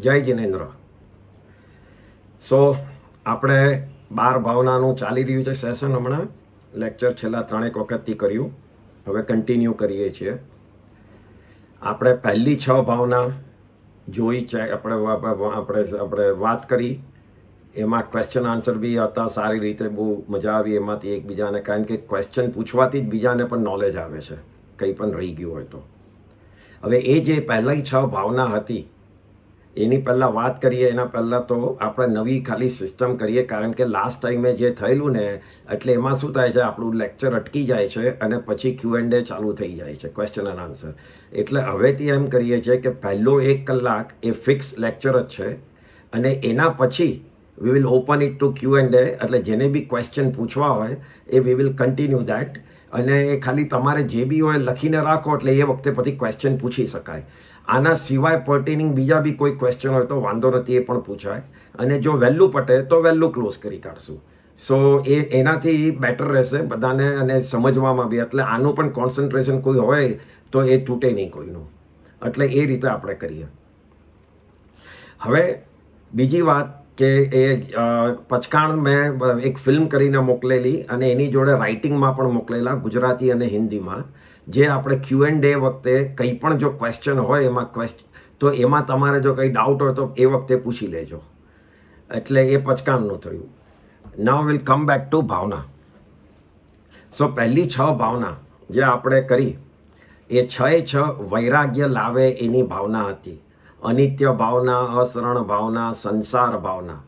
જય જિનેન્દ્ર સો આપણે બાર ભાવનાનું ચાલી રહ્યું છે સેશન હમણાં લેક્ચર છેલ્લા ત્રણેક વખતથી કર્યું હવે કન્ટિન્યુ કરીએ છીએ આપણે પહેલી છ ભાવના જોઈ છે આપણે આપણે આપણે વાત કરી એમાં ક્વેશ્ચન આન્સર બી હતા સારી રીતે બહુ મજા આવી એમાંથી એકબીજાને કારણ કે ક્વેશ્ચન પૂછવાથી જ બીજાને પણ નોલેજ આવે છે કંઈ પણ રહી ગયું હોય તો હવે એ જે પહેલાં છ ભાવના હતી એની પહેલાં વાત કરીએ એના પહેલાં તો આપણે નવી ખાલી સિસ્ટમ કરીએ કારણ કે લાસ્ટ ટાઈમે જે થયેલું ને એટલે એમાં શું થાય છે આપણું લેક્ચર અટકી જાય છે અને પછી ક્યુ એન્ડ એ ચાલુ થઈ જાય છે ક્વેશ્ચન એન્ડ આન્સર એટલે હવેથી એમ કરીએ છીએ કે પહેલો એક કલાક એ ફિક્સ લેક્ચર જ છે અને એના પછી we will open it to Q and A એટલે જેને બી ક્વેશ્ચન પૂછવા હોય એ વી વિલ કન્ટિન્યુ દેટ અને એ ખાલી તમારે જે બી હોય લખીને રાખો એટલે એ વખતે પછી ક્વેશ્ચન પૂછી શકાય આના સિવાય પર્ટેનિંગ બીજા બી કોઈ ક્વેશ્ચન હોય તો વાંધો નથી એ પણ પૂછાય અને જો વહેલું પટે તો વહેલું ક્લોઝ કરી કાઢશું સો એ એનાથી બેટર રહેશે બધાને અને સમજવામાં બી એટલે આનું પણ કોન્સન્ટ્રેશન કોઈ હોય તો એ તૂટે નહીં કોઈનું એટલે એ રીતે આપણે કરીએ હવે બીજી વાત કે એ પચકાણ મેં એક ફિલ્મ કરીને મોકલેલી અને એની જોડે રાઇટિંગમાં પણ મોકલેલા ગુજરાતી અને હિન્દીમાં જે આપણે ક્યુ એન્ડ ડે વખતે કંઈ પણ જો ક્વેશ્ચન હોય એમાં ક્વેશ્ચન તો એમાં તમારે જો કંઈ ડાઉટ હોય તો એ વખતે પૂછી લેજો એટલે એ પચકામનું થયું now will come back to ભાવના સો પહેલી છ ભાવના જે આપણે કરી એ છ એ છ વૈરાગ્ય લાવે એની ભાવના હતી અનિત્ય ભાવના અસરણ ભાવના સંસાર ભાવના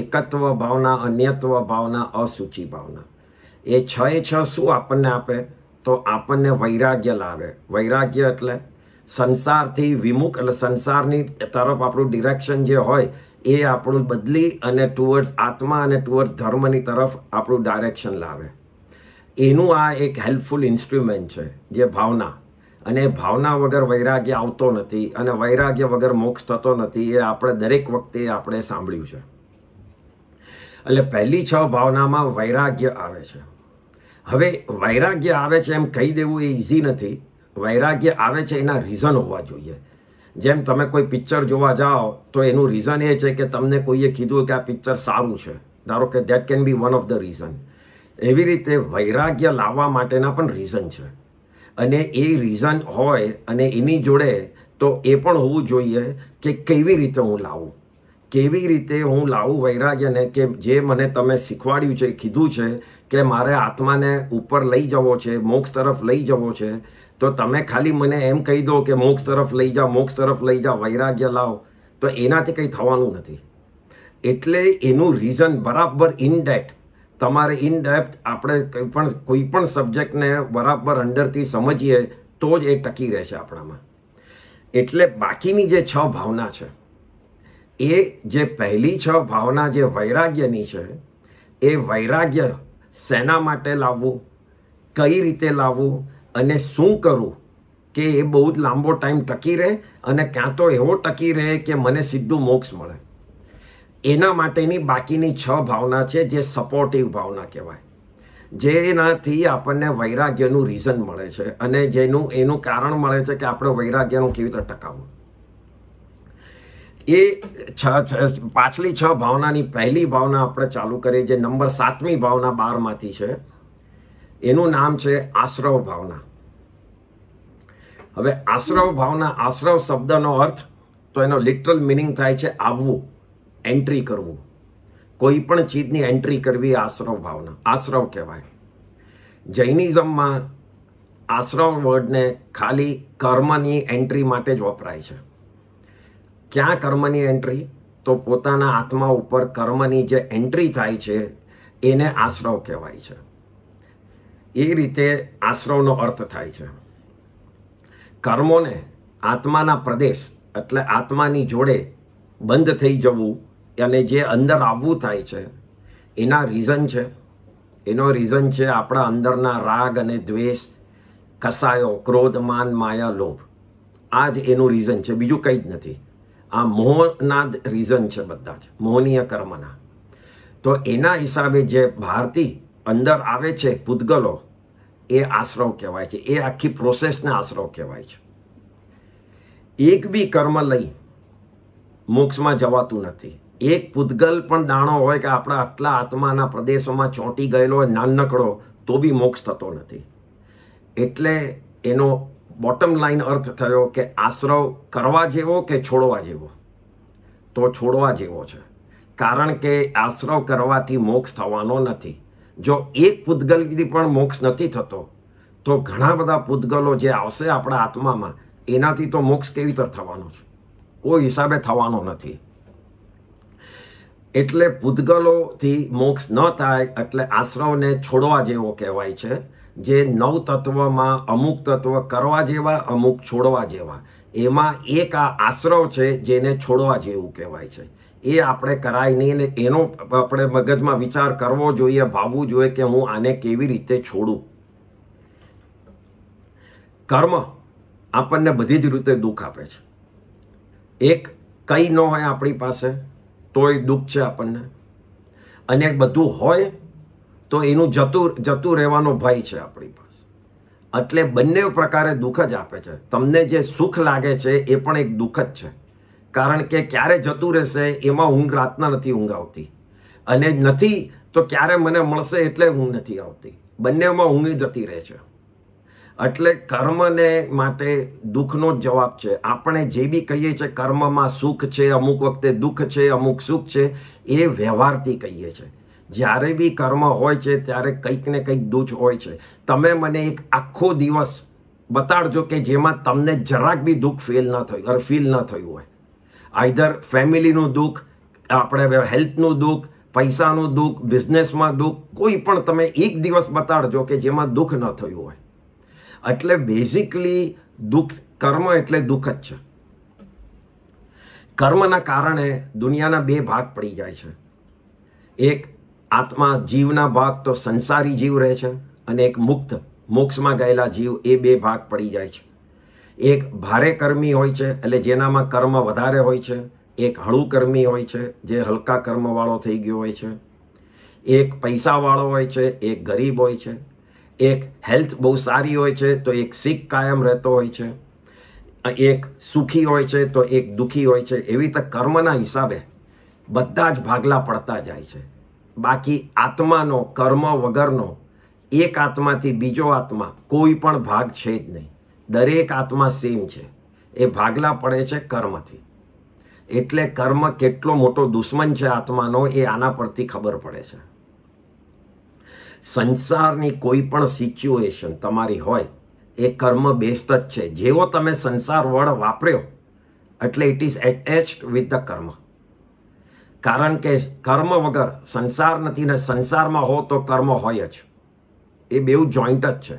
એકત્વ ભાવના અન્યત્વ ભાવના અસૂચિ ભાવના એ છ એ છ શું આપણને આપે તો આપણને વૈરાગ્ય લાવે વૈરાગ્ય એટલે સંસારથી વિમુખ એટલે સંસારની તરફ આપણું ડિરેક્શન જે હોય એ આપણું બદલી અને ટુવર્ડ્સ આત્મા અને ટુવર્ડ્સ ધર્મની તરફ આપણું ડાયરેક્શન લાવે એનું આ એક હેલ્પફુલ ઇન્સ્ટ્રુમેન્ટ છે જે ભાવના અને ભાવના વગર વૈરાગ્ય આવતો નથી અને વૈરાગ્ય વગર મોક્ષ થતો નથી એ આપણે દરેક વખતે આપણે સાંભળ્યું છે એટલે પહેલી છ ભાવનામાં વૈરાગ્ય આવે છે હવે વૈરાગ્ય આવે છે એમ કહી દેવું એ ઇઝી નથી વૈરાગ્ય આવે છે એના રીઝન હોવા જોઈએ જેમ તમે કોઈ પિક્ચર જોવા જાઓ તો એનું રીઝન એ છે કે તમને કોઈએ કીધું કે આ પિક્ચર સારું છે ધારો કે that can be one of the reason એવી રીતે વૈરાગ્ય લાવવા માટેના પણ રીઝન છે અને એ રીઝન હોય અને એની જોડે તો એ પણ હોવું જોઈએ કે કેવી રીતે હું લાવું કેવી રીતે હું લાવું વૈરાગ્યને કે જે મને તમે શીખવાડ્યું છે કીધું છે કે મારે આત્માને ઉપર લઈ જવો છે મોક્ષ તરફ લઈ જવો છે તો તમે ખાલી મને એમ કહી દો કે મોક્ષ તરફ લઈ જાઓ મોક્ષ તરફ લઈ જાઓ વૈરાગ્ય લાવો તો એનાથી કંઈ થવાનું નથી એટલે એનું રીઝન બરાબર ઇનડેપ્ટ તમારે ઇનડેપ્થ આપણે કંઈ પણ કોઈ પણ સબ્જેક્ટને બરાબર અંડરથી સમજીએ તો જ એ ટકી રહેશે આપણામાં એટલે બાકીની જે છ ભાવના છે એ જે પહેલી છ ભાવના જે વૈરાગ્યની છે એ વૈરાગ્ય શેના માટે લાવવું કઈ રીતે લાવવું અને શું કરવું કે એ બહુ જ લાંબો ટાઈમ ટકી રહે અને ક્યાં તો એવો ટકી રહે કે મને સીધું મોક્ષ મળે એના માટેની બાકીની છ ભાવના છે જે સપોર્ટિવ ભાવના કહેવાય જેનાથી આપણને વૈરાગ્યનું રીઝન મળે છે અને જેનું એનું કારણ મળે છે કે આપણે વૈરાગ્યનું કેવી રીતે ટકાવવું એ છ પાછલી છ ભાવનાની પહેલી ભાવના આપણે ચાલુ કરીએ જે નંબર સાતમી ભાવના બારમાંથી છે એનું નામ છે આશ્રવ ભાવના હવે આશ્રવ ભાવના આશ્રવ શબ્દનો અર્થ તો એનો લિટરલ મિનિંગ થાય છે આવવું એન્ટ્રી કરવું કોઈ પણ ચીજની એન્ટ્રી કરવી આશ્રવ ભાવના આશ્રવ કહેવાય જૈનિઝમમાં આશ્રવ વર્ડને ખાલી કર્મની એન્ટ્રી માટે જ વપરાય છે ક્યાં કર્મની એન્ટ્રી તો પોતાના આત્મા ઉપર કર્મની જે એન્ટ્રી થાય છે એને આશ્રવ કહેવાય છે એ રીતે આશ્રવનો અર્થ થાય છે કર્મોને આત્માના પ્રદેશ એટલે આત્માની જોડે બંધ થઈ જવું અને જે અંદર આવવું થાય છે એના રીઝન છે એનો રીઝન છે આપણા અંદરના રાગ અને દ્વેષ કસાયો ક્રોધ માન માયા લોભ આ જ એનું રીઝન છે બીજું કંઈ જ નથી આ મોહના જ રીઝન છે બધા જ મોહનીય કર્મના તો એના હિસાબે જે ભારતી અંદર આવે છે પૂતગલો એ આશ્રવ કહેવાય છે એ આખી પ્રોસેસને આશ્રવ કહેવાય છે એક બી કર્મ લઈ મોક્ષમાં જવાતું નથી એક પૂતગલ પણ દાણો હોય કે આપણા આટલા આત્માના પ્રદેશોમાં ચોંટી ગયેલો હોય નાનકડો તો બી મોક્ષ થતો નથી એટલે એનો બોટમ લાઈન અર્થ થયો કે આશ્રવ કરવા જેવો કે છોડવા જેવો તો છોડવા જેવો છે કારણ કે આશ્રવ કરવાથી મોક્ષ થવાનો નથી જો એક પૂતગલથી પણ મોક્ષ નથી થતો તો ઘણા બધા પૂતગલો જે આવશે આપણા આત્મામાં એનાથી તો મોક્ષ કેવી રીતે થવાનો છે કોઈ હિસાબે થવાનો નથી એટલે પૂતગલોથી મોક્ષ ન થાય એટલે આશ્રવને છોડવા જેવો કહેવાય છે જે નવ તત્વમાં અમુક તત્વ કરવા જેવા અમુક છોડવા જેવા એમાં એક આ આશ્રવ છે જેને છોડવા જેવું કહેવાય છે એ આપણે કરાય નહીં અને એનો આપણે મગજમાં વિચાર કરવો જોઈએ ભાવવું જોઈએ કે હું આને કેવી રીતે છોડું કર્મ આપણને બધી જ રીતે દુઃખ આપે છે એક કંઈ ન હોય આપણી પાસે તોય દુઃખ છે આપણને અને બધું હોય તો એનું જતું જતું રહેવાનો ભય છે આપણી પાસે એટલે બંને પ્રકારે દુઃખ જ આપે છે તમને જે સુખ લાગે છે એ પણ એક દુઃખ જ છે કારણ કે ક્યારે જતું રહેશે એમાં ઊંઘ રાતના નથી ઊંઘ આવતી અને નથી તો ક્યારે મને મળશે એટલે ઊંઘ નથી આવતી બંનેમાં ઊંઘી જતી રહે છે એટલે કર્મને માટે દુઃખનો જ જવાબ છે આપણે જે બી કહીએ છીએ કર્મમાં સુખ છે અમુક વખતે દુઃખ છે અમુક સુખ છે એ વ્યવહારથી કહીએ છીએ જ્યારે બી કર્મ હોય છે ત્યારે કંઈક ને કંઈક દુઃખ હોય છે તમે મને એક આખો દિવસ બતાડજો કે જેમાં તમને જરાક બી દુઃખ ફીલ ન થયું અરે ફીલ ન થયું હોય આઈધર ફેમિલીનું દુઃખ આપણે હેલ્થનું દુઃખ પૈસાનું દુઃખ બિઝનેસમાં દુઃખ કોઈ પણ તમે એક દિવસ બતાડજો કે જેમાં દુઃખ ન થયું હોય એટલે બેઝિકલી દુઃખ કર્મ એટલે દુઃખ જ છે કર્મના કારણે દુનિયાના બે ભાગ પડી જાય છે એક આત્મા જીવના ભાગ તો સંસારી જીવ રહે છે અને એક મુક્ત મોક્ષમાં ગયેલા જીવ એ બે ભાગ પડી જાય છે એક ભારે કર્મી હોય છે એટલે જેનામાં કર્મ વધારે હોય છે એક હળું કર્મી હોય છે જે હલકા કર્મવાળો થઈ ગયો હોય છે એક પૈસાવાળો હોય છે એક ગરીબ હોય છે એક હેલ્થ બહુ સારી હોય છે તો એક શીખ કાયમ રહેતો હોય છે એક સુખી હોય છે તો એક દુઃખી હોય છે એવી રીતે કર્મના હિસાબે બધા જ ભાગલા પડતા જાય છે બાકી આત્માનો કર્મ વગરનો એક આત્માથી બીજો આત્મા કોઈ પણ ભાગ છે જ નહીં દરેક આત્મા સેમ છે એ ભાગલા પડે છે કર્મથી એટલે કર્મ કેટલો મોટો દુશ્મન છે આત્માનો એ આના પરથી ખબર પડે છે સંસારની કોઈ પણ સિચ્યુએશન તમારી હોય એ કર્મ બેસ્ટ જ છે જેવો તમે સંસાર વડ વાપર્યો એટલે it is attached with the karma કારણ કે કર્મ વગર સંસાર નથી ને સંસારમાં હો તો કર્મ હોય જ એ બેઉ જોઈન્ટ જ છે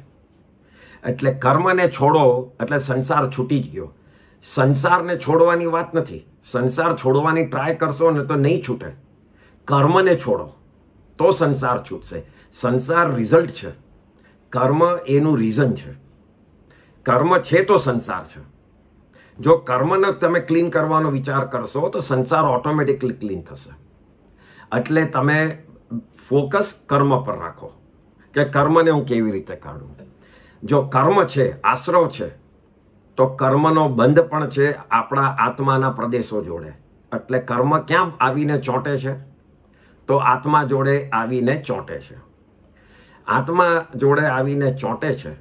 એટલે કર્મને છોડો એટલે સંસાર છૂટી જ ગયો સંસારને છોડવાની વાત નથી સંસાર છોડવાની ટ્રાય કરશો ને તો નહીં છૂટે કર્મને છોડો તો સંસાર છૂટશે સંસાર રિઝલ્ટ છે કર્મ એનું રીઝન છે કર્મ છે તો સંસાર છે જો કર્મને તમે ક્લીન કરવાનો વિચાર કરશો તો સંસાર ઓટોમેટિકલી ક્લીન થશે એટલે તમે ફોકસ કર્મ પર રાખો કે કર્મને હું કેવી રીતે કાઢું જો કર્મ છે આશ્રવ છે તો કર્મનો બંધ પણ છે આપણા આત્માના પ્રદેશો જોડે એટલે કર્મ ક્યાં આવીને ચોંટે છે તો આત્મા જોડે આવીને ચોંટે છે આત્મા જોડે આવીને ચોંટે છે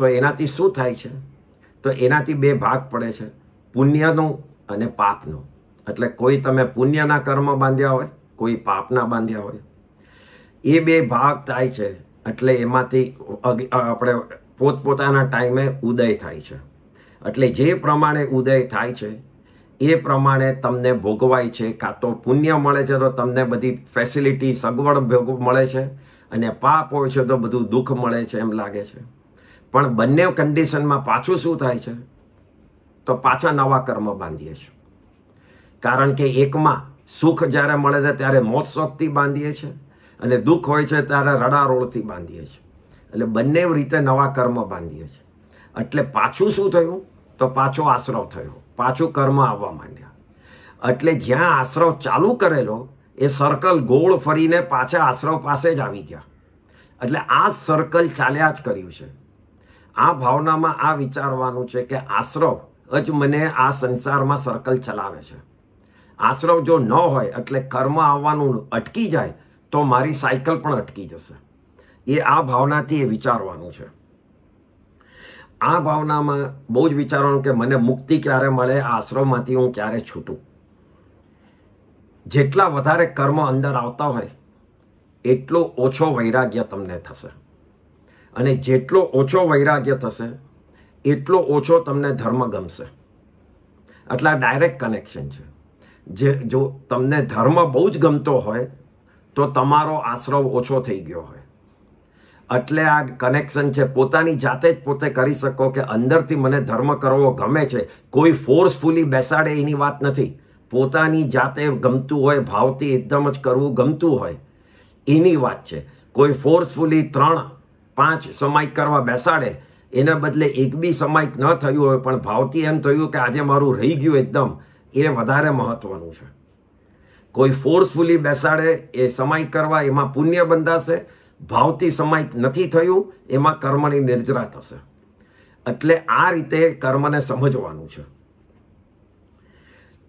તો એનાથી શું થાય છે તો એનાથી બે ભાગ પડે છે પુણ્યનો અને પાપનો એટલે કોઈ તમે પુણ્યના કર્મ બાંધ્યા હોય કોઈ પાપના બાંધ્યા હોય એ બે ભાગ થાય છે એટલે એમાંથી આપણે પોતપોતાના ટાઈમે ઉદય થાય છે એટલે જે પ્રમાણે ઉદય થાય છે એ પ્રમાણે તમને ભોગવાય છે કાં તો પુણ્ય મળે છે તો તમને બધી ફેસિલિટી સગવડ ભોગ મળે છે અને પાપ હોય છે તો બધું દુઃખ મળે છે એમ લાગે છે પણ બંને કન્ડિશનમાં પાછું શું થાય છે તો પાછા નવા કર્મ બાંધીએ છીએ કારણ કે એકમાં સુખ જ્યારે મળે છે ત્યારે મોત શોખથી બાંધીએ છીએ અને દુઃખ હોય છે ત્યારે રડારોળથી બાંધીએ છીએ એટલે બંને રીતે નવા કર્મ બાંધીએ છીએ એટલે પાછું શું થયું તો પાછો આશરો થયો પાછું કર્મ આવવા માંડ્યા એટલે જ્યાં આશ્રવ ચાલુ કરેલો એ સર્કલ ગોળ ફરીને પાછા આશ્રવ પાસે જ આવી ગયા એટલે આ સર્કલ ચાલ્યા જ કર્યું છે આ ભાવનામાં આ વિચારવાનું છે કે આશ્રવ જ મને આ સંસારમાં સર્કલ ચલાવે છે આશ્રવ જો ન હોય એટલે કર્મ આવવાનું અટકી જાય તો મારી સાયકલ પણ અટકી જશે એ આ ભાવનાથી એ વિચારવાનું છે આ ભાવનામાં બહુ જ વિચારવાનું કે મને મુક્તિ ક્યારે મળે આ આશ્રમમાંથી હું ક્યારે છૂટું જેટલા વધારે કર્મ અંદર આવતા હોય એટલો ઓછો વૈરાગ્ય તમને થશે અને જેટલો ઓછો વૈરાગ્ય થશે એટલો ઓછો તમને ધર્મ ગમશે એટલે આ ડાયરેક્ટ કનેક્શન છે જે જો તમને ધર્મ બહુ જ ગમતો હોય તો તમારો આશ્રવ ઓછો થઈ ગયો હોય એટલે આ કનેક્શન છે પોતાની જાતે જ પોતે કરી શકો કે અંદરથી મને ધર્મ કરવો ગમે છે કોઈ ફોર્સફુલી બેસાડે એની વાત નથી પોતાની જાતે ગમતું હોય ભાવથી એકદમ જ કરવું ગમતું હોય એની વાત છે કોઈ ફોર્સફુલી ત્રણ પાંચ સમાય કરવા બેસાડે એના બદલે એક બી સમાયિક ન થયું હોય પણ ભાવથી એમ થયું કે આજે મારું રહી ગયું એકદમ એ વધારે મહત્ત્વનું છે કોઈ ફોર્સફુલી બેસાડે એ સમાય કરવા એમાં પુણ્ય બંધાશે ભાવથી સમાયિક નથી થયું એમાં કર્મની નિર્જરા થશે એટલે આ રીતે કર્મને સમજવાનું છે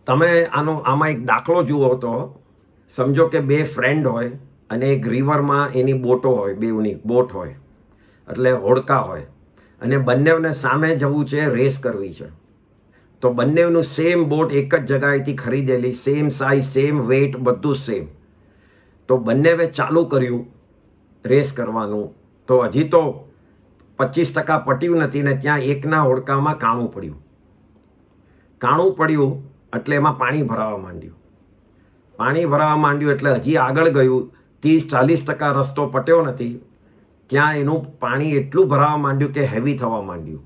તમે આનો આમાં એક દાખલો જુઓ તો સમજો કે બે ફ્રેન્ડ હોય અને એક રિવરમાં એની બોટો હોય બેઉની બોટ હોય એટલે હોડકા હોય અને બંનેઓને સામે જવું છે રેસ કરવી છે તો બંનેનું સેમ બોટ એક જ જગાએથી ખરીદેલી સેમ સાઇઝ સેમ વેટ બધું સેમ તો બંનેવે ચાલુ કર્યું રેસ કરવાનું તો હજી તો પચીસ ટકા પટ્યું નથી ને ત્યાં એકના હોડકામાં કાણું પડ્યું કાણું પડ્યું એટલે એમાં પાણી ભરાવા માંડ્યું પાણી ભરાવા માંડ્યું એટલે હજી આગળ ગયું ત્રીસ ચાલીસ ટકા રસ્તો પટ્યો નથી ત્યાં એનું પાણી એટલું ભરાવા માંડ્યું કે હેવી થવા માંડ્યું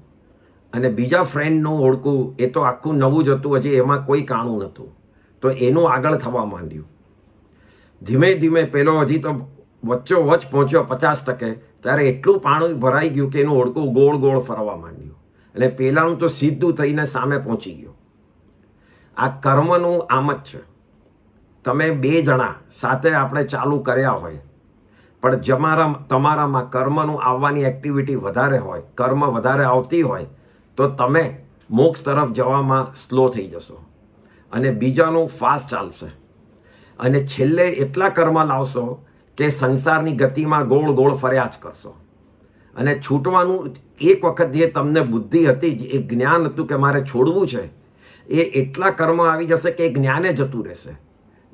અને બીજા ફ્રેન્ડનું ઓળખું એ તો આખું નવું જ હતું હજી એમાં કોઈ કાણું નહોતું તો એનું આગળ થવા માંડ્યું ધીમે ધીમે પેલો હજી તો વચ્ચોવચ પહોંચ્યો પચાસ ટકે ત્યારે એટલું પાણી ભરાઈ ગયું કે એનું ઓળકું ગોળ ગોળ ફરવા માંડ્યું અને પહેલાંનું તો સીધું થઈને સામે પહોંચી ગયું આ કર્મનું આમ જ છે તમે બે જણા સાથે આપણે ચાલુ કર્યા હોય પણ જમારા તમારામાં કર્મનું આવવાની એક્ટિવિટી વધારે હોય કર્મ વધારે આવતી હોય તો તમે મોક્ષ તરફ જવામાં સ્લો થઈ જશો અને બીજાનું ફાસ્ટ ચાલશે અને છેલ્લે એટલા કર્મ લાવશો કે સંસારની ગતિમાં ગોળ ગોળ ફર્યા જ કરશો અને છૂટવાનું એક વખત જે તમને બુદ્ધિ હતી જે એ જ્ઞાન હતું કે મારે છોડવું છે એ એટલા કર્મ આવી જશે કે એ જ્ઞાને જતું રહેશે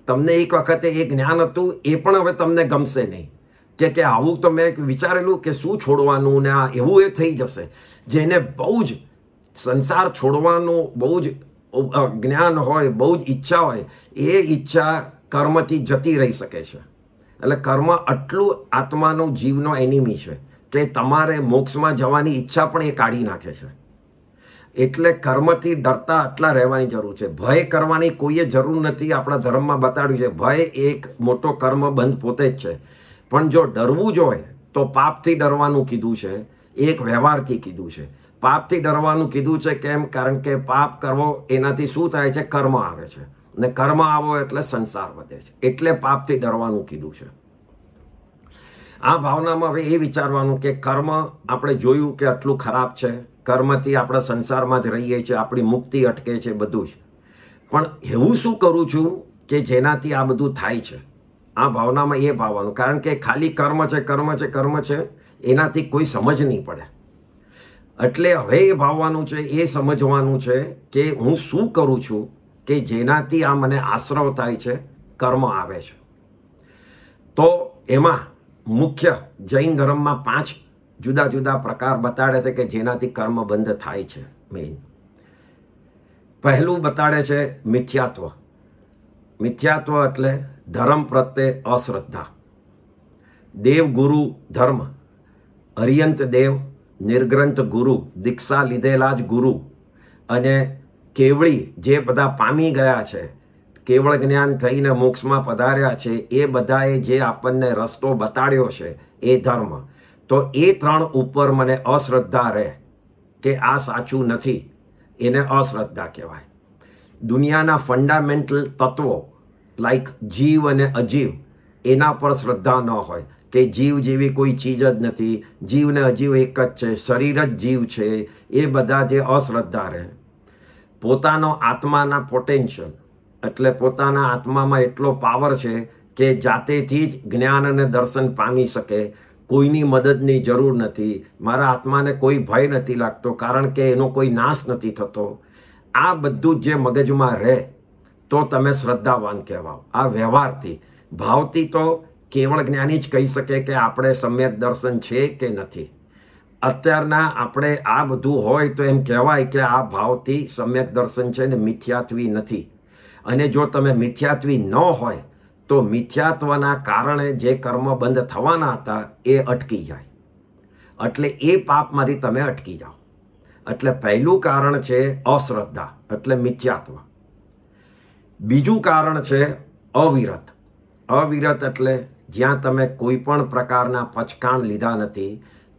તમને એક વખતે એ જ્ઞાન હતું એ પણ હવે તમને ગમશે નહીં કે કે આવું તો મેં વિચારેલું કે શું છોડવાનું ને આ એવું એ થઈ જશે જેને બહુ જ સંસાર છોડવાનું બહુ જ જ્ઞાન હોય બહુ જ ઈચ્છા હોય એ ઈચ્છા કર્મથી જતી રહી શકે છે એટલે કર્મ આટલું આત્માનો જીવનો એનિમી છે કે તમારે મોક્ષમાં જવાની ઈચ્છા પણ એ કાઢી નાખે છે એટલે કર્મથી ડરતા આટલા રહેવાની જરૂર છે ભય કરવાની કોઈએ જરૂર નથી આપણા ધર્મમાં બતાડ્યું છે ભય એક મોટો કર્મ બંધ પોતે જ છે પણ જો ડરવું જોઈએ તો પાપથી ડરવાનું કીધું છે એક વ્યવહારથી કીધું છે પાપથી ડરવાનું કીધું છે કેમ કારણ કે પાપ કરવો એનાથી શું થાય છે કર્મ આવે છે ને કર્મ આવો એટલે સંસાર વધે છે એટલે પાપથી ડરવાનું કીધું છે આ ભાવનામાં હવે એ વિચારવાનું કે કર્મ આપણે જોયું કે આટલું ખરાબ છે કર્મથી આપણે સંસારમાં જ રહીએ છીએ આપણી મુક્તિ અટકે છે બધું જ પણ એવું શું કરું છું કે જેનાથી આ બધું થાય છે આ ભાવનામાં એ ભાવવાનું કારણ કે ખાલી કર્મ છે કર્મ છે કર્મ છે એનાથી કોઈ સમજ નહીં પડે એટલે હવે એ ભાવવાનું છે એ સમજવાનું છે કે હું શું કરું છું કે જેનાથી આ મને આશ્રવ થાય છે કર્મ આવે છે તો એમાં મુખ્ય જૈન ધર્મમાં પાંચ જુદા જુદા પ્રકાર બતાડે છે કે જેનાથી કર્મ બંધ થાય છે મેઇન પહેલું બતાડે છે મિથ્યાત્વ મિથ્યાત્વ એટલે ધર્મ પ્રત્યે અશ્રદ્ધા દેવગુરુ ધર્મ અરિયંત દેવ નિર્ગ્રંથ ગુરુ દીક્ષા લીધેલા જ ગુરુ અને કેવળી જે બધા પામી ગયા છે કેવળ જ્ઞાન થઈને મોક્ષમાં પધાર્યા છે એ બધાએ જે આપણને રસ્તો બતાડ્યો છે એ ધર્મ તો એ ત્રણ ઉપર મને અશ્રદ્ધા રહે કે આ સાચું નથી એને અશ્રદ્ધા કહેવાય દુનિયાના ફંડામેન્ટલ તત્વો લાઈક જીવ અને અજીવ એના પર શ્રદ્ધા ન હોય કે જીવ જેવી કોઈ ચીજ જ નથી જીવને અજીવ એક જ છે શરીર જ જીવ છે એ બધા જે અશ્રદ્ધા રહે પોતાનો આત્માના પોટેન્શિયલ એટલે પોતાના આત્મામાં એટલો પાવર છે કે જાતેથી જ જ્ઞાન અને દર્શન પામી શકે કોઈની મદદની જરૂર નથી મારા આત્માને કોઈ ભય નથી લાગતો કારણ કે એનો કોઈ નાશ નથી થતો આ બધું જે મગજમાં રહે તો તમે શ્રદ્ધાવાન કહેવાઓ આ વ્યવહારથી ભાવથી તો કેવળ જ્ઞાની જ કહી શકે કે આપણે સમ્યક દર્શન છે કે નથી અત્યારના આપણે આ બધું હોય તો એમ કહેવાય કે આ ભાવથી સમ્યક દર્શન છે ને મિથ્યાત્વી નથી અને જો તમે મિથ્યાત્વી ન હોય તો મિથ્યાત્વના કારણે જે કર્મ બંધ થવાના હતા એ અટકી જાય એટલે એ પાપમાંથી તમે અટકી જાઓ એટલે પહેલું કારણ છે અશ્રદ્ધા એટલે મિથ્યાત્વ બીજું કારણ છે અવિરત અવિરત એટલે જ્યાં તમે કોઈ પણ પ્રકારના પચકાણ લીધા નથી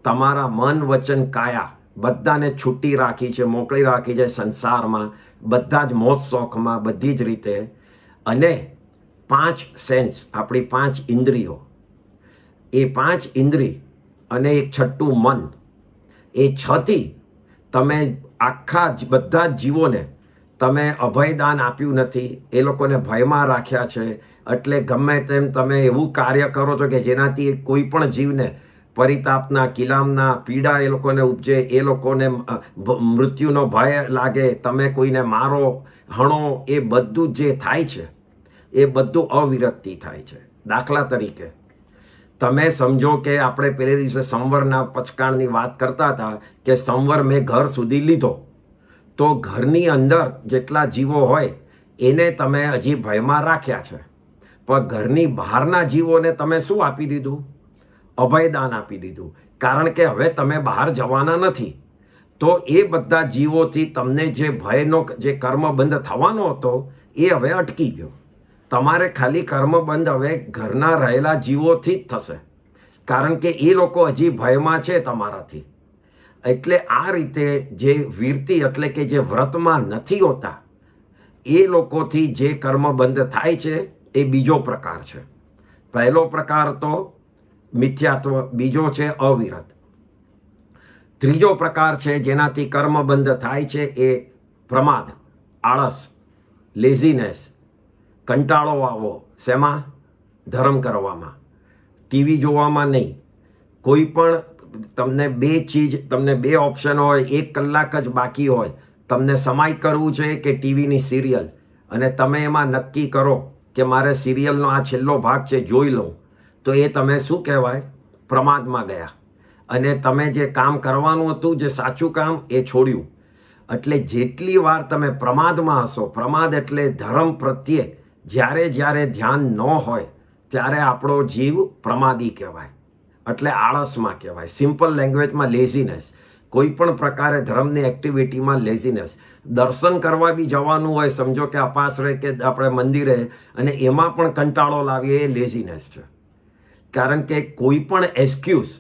તમારા મન વચન કાયા બધાને છૂટી રાખી છે મોકળી રાખી છે સંસારમાં બધા જ મોત શોખમાં બધી જ રીતે અને પાંચ સેન્સ આપણી પાંચ ઇન્દ્રિયો એ પાંચ ઇન્દ્રિય અને એક છઠ્ઠું મન એ છથી તમે આખા બધા જ જીવોને તમે અભયદાન આપ્યું નથી એ લોકોને ભયમાં રાખ્યા છે એટલે ગમે તેમ તમે એવું કાર્ય કરો છો કે જેનાથી કોઈ પણ જીવને પરિતાપના કિલામના પીડા એ લોકોને ઉપજે એ લોકોને મૃત્યુનો ભય લાગે તમે કોઈને મારો હણો એ બધું જે થાય છે એ બધું અવિરતથી થાય છે દાખલા તરીકે તમે સમજો કે આપણે પહેલે દિવસે સંવરના પચકાણની વાત કરતા હતા કે સંવર મેં ઘર સુધી લીધો તો ઘરની અંદર જેટલા જીવો હોય એને તમે હજી ભયમાં રાખ્યા છે પણ ઘરની બહારના જીવોને તમે શું આપી દીધું અભયદાન આપી દીધું કારણ કે હવે તમે બહાર જવાના નથી તો એ બધા જીવોથી તમને જે ભયનો જે કર્મ બંધ થવાનો હતો એ હવે અટકી ગયો તમારે ખાલી કર્મ બંધ હવે ઘરના રહેલા જીવોથી જ થશે કારણ કે એ લોકો હજી ભયમાં છે તમારાથી એટલે આ રીતે જે વીરતી એટલે કે જે વ્રતમાં નથી હોતા એ લોકોથી જે કર્મ બંધ થાય છે એ બીજો પ્રકાર છે પહેલો પ્રકાર તો મિથ્યાત્વ બીજો છે અવિરત ત્રીજો પ્રકાર છે જેનાથી કર્મબંધ થાય છે એ પ્રમાદ આળસ લેઝીનેસ કંટાળો આવો શેમાં ધર્મ કરવામાં ટીવી જોવામાં નહીં કોઈ પણ તમને બે ચીજ તમને બે ઓપ્શન હોય એક કલાક જ બાકી હોય તમને સમાય કરવું છે કે ટીવીની સિરિયલ અને તમે એમાં નક્કી કરો કે મારે સિરિયલનો આ છેલ્લો ભાગ છે જોઈ લઉં તો એ તમે શું કહેવાય પ્રમાદમાં ગયા અને તમે જે કામ કરવાનું હતું જે સાચું કામ એ છોડ્યું એટલે જેટલી વાર તમે પ્રમાદમાં હશો પ્રમાદ એટલે ધર્મ પ્રત્યે જ્યારે જ્યારે ધ્યાન ન હોય ત્યારે આપણો જીવ પ્રમાદી કહેવાય એટલે આળસમાં કહેવાય સિમ્પલ લેંગ્વેજમાં લેઝીનેસ કોઈ પણ પ્રકારે ધર્મની એક્ટિવિટીમાં લેઝીનેસ દર્શન કરવા બી જવાનું હોય સમજો કે અપાસ રહે કે આપણે મંદિરે અને એમાં પણ કંટાળો લાવીએ એ લેઝીનેસ છે કારણ કે કોઈ પણ એક્સક્યુઝ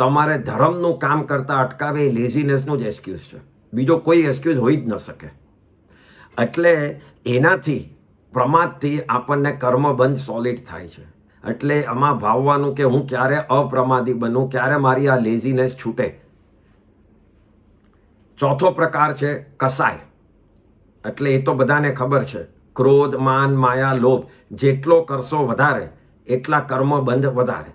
તમારે ધર્મનું કામ કરતાં અટકાવે એ લેઝીનેસનું જ એક્સક્યુઝ છે બીજો કોઈ એક્સક્યુઝ હોઈ જ ન શકે એટલે એનાથી પ્રમાદથી આપણને કર્મબંધ સોલિડ થાય છે એટલે આમાં ભાવવાનું કે હું ક્યારે અપ્રમાદી બનું ક્યારે મારી આ લેઝીનેસ છૂટે ચોથો પ્રકાર છે કસાય એટલે એ તો બધાને ખબર છે ક્રોધ માન માયા લોભ જેટલો કરશો વધારે એટલા કર્મ બંધ વધારે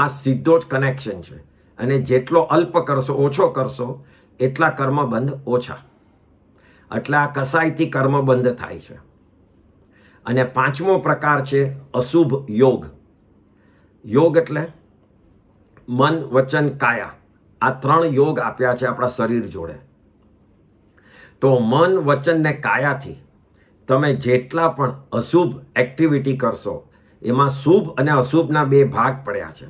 આ સીધો જ કનેક્શન છે અને જેટલો અલ્પ કરશો ઓછો કરશો એટલા કર્મ બંધ ઓછા એટલે આ કસાયથી કર્મ બંધ થાય છે અને પાંચમો પ્રકાર છે અશુભ યોગ યોગ એટલે મન વચન કાયા આ ત્રણ યોગ આપ્યા છે આપણા શરીર જોડે તો મન વચન ને કાયાથી તમે જેટલા પણ અશુભ એક્ટિવિટી કરશો એમાં શુભ અને અશુભના બે ભાગ પડ્યા છે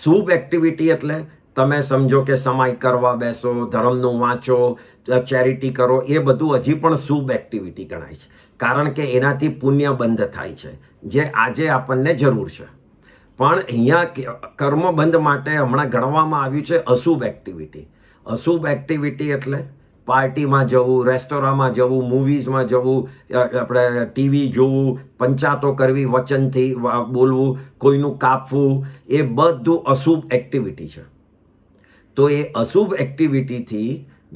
શુભ એક્ટિવિટી એટલે તમે સમજો કે સમાય કરવા બેસો ધર્મનું વાંચો ચેરિટી કરો એ બધું હજી પણ શુભ એક્ટિવિટી ગણાય છે કારણ કે એનાથી પુણ્ય બંધ થાય છે જે આજે આપણને જરૂર છે પણ અહીંયા કર્મબંધ માટે હમણાં ગણવામાં આવ્યું છે અશુભ એક્ટિવિટી અશુભ એક્ટિવિટી એટલે પાર્ટીમાં જવું રેસ્ટોરાંમાં જવું મૂવીઝમાં જવું આપણે ટીવી જોવું પંચાતો કરવી વચનથી બોલવું કોઈનું કાપવું એ બધું અશુભ એક્ટિવિટી છે તો એ અશુભ એક્ટિવિટીથી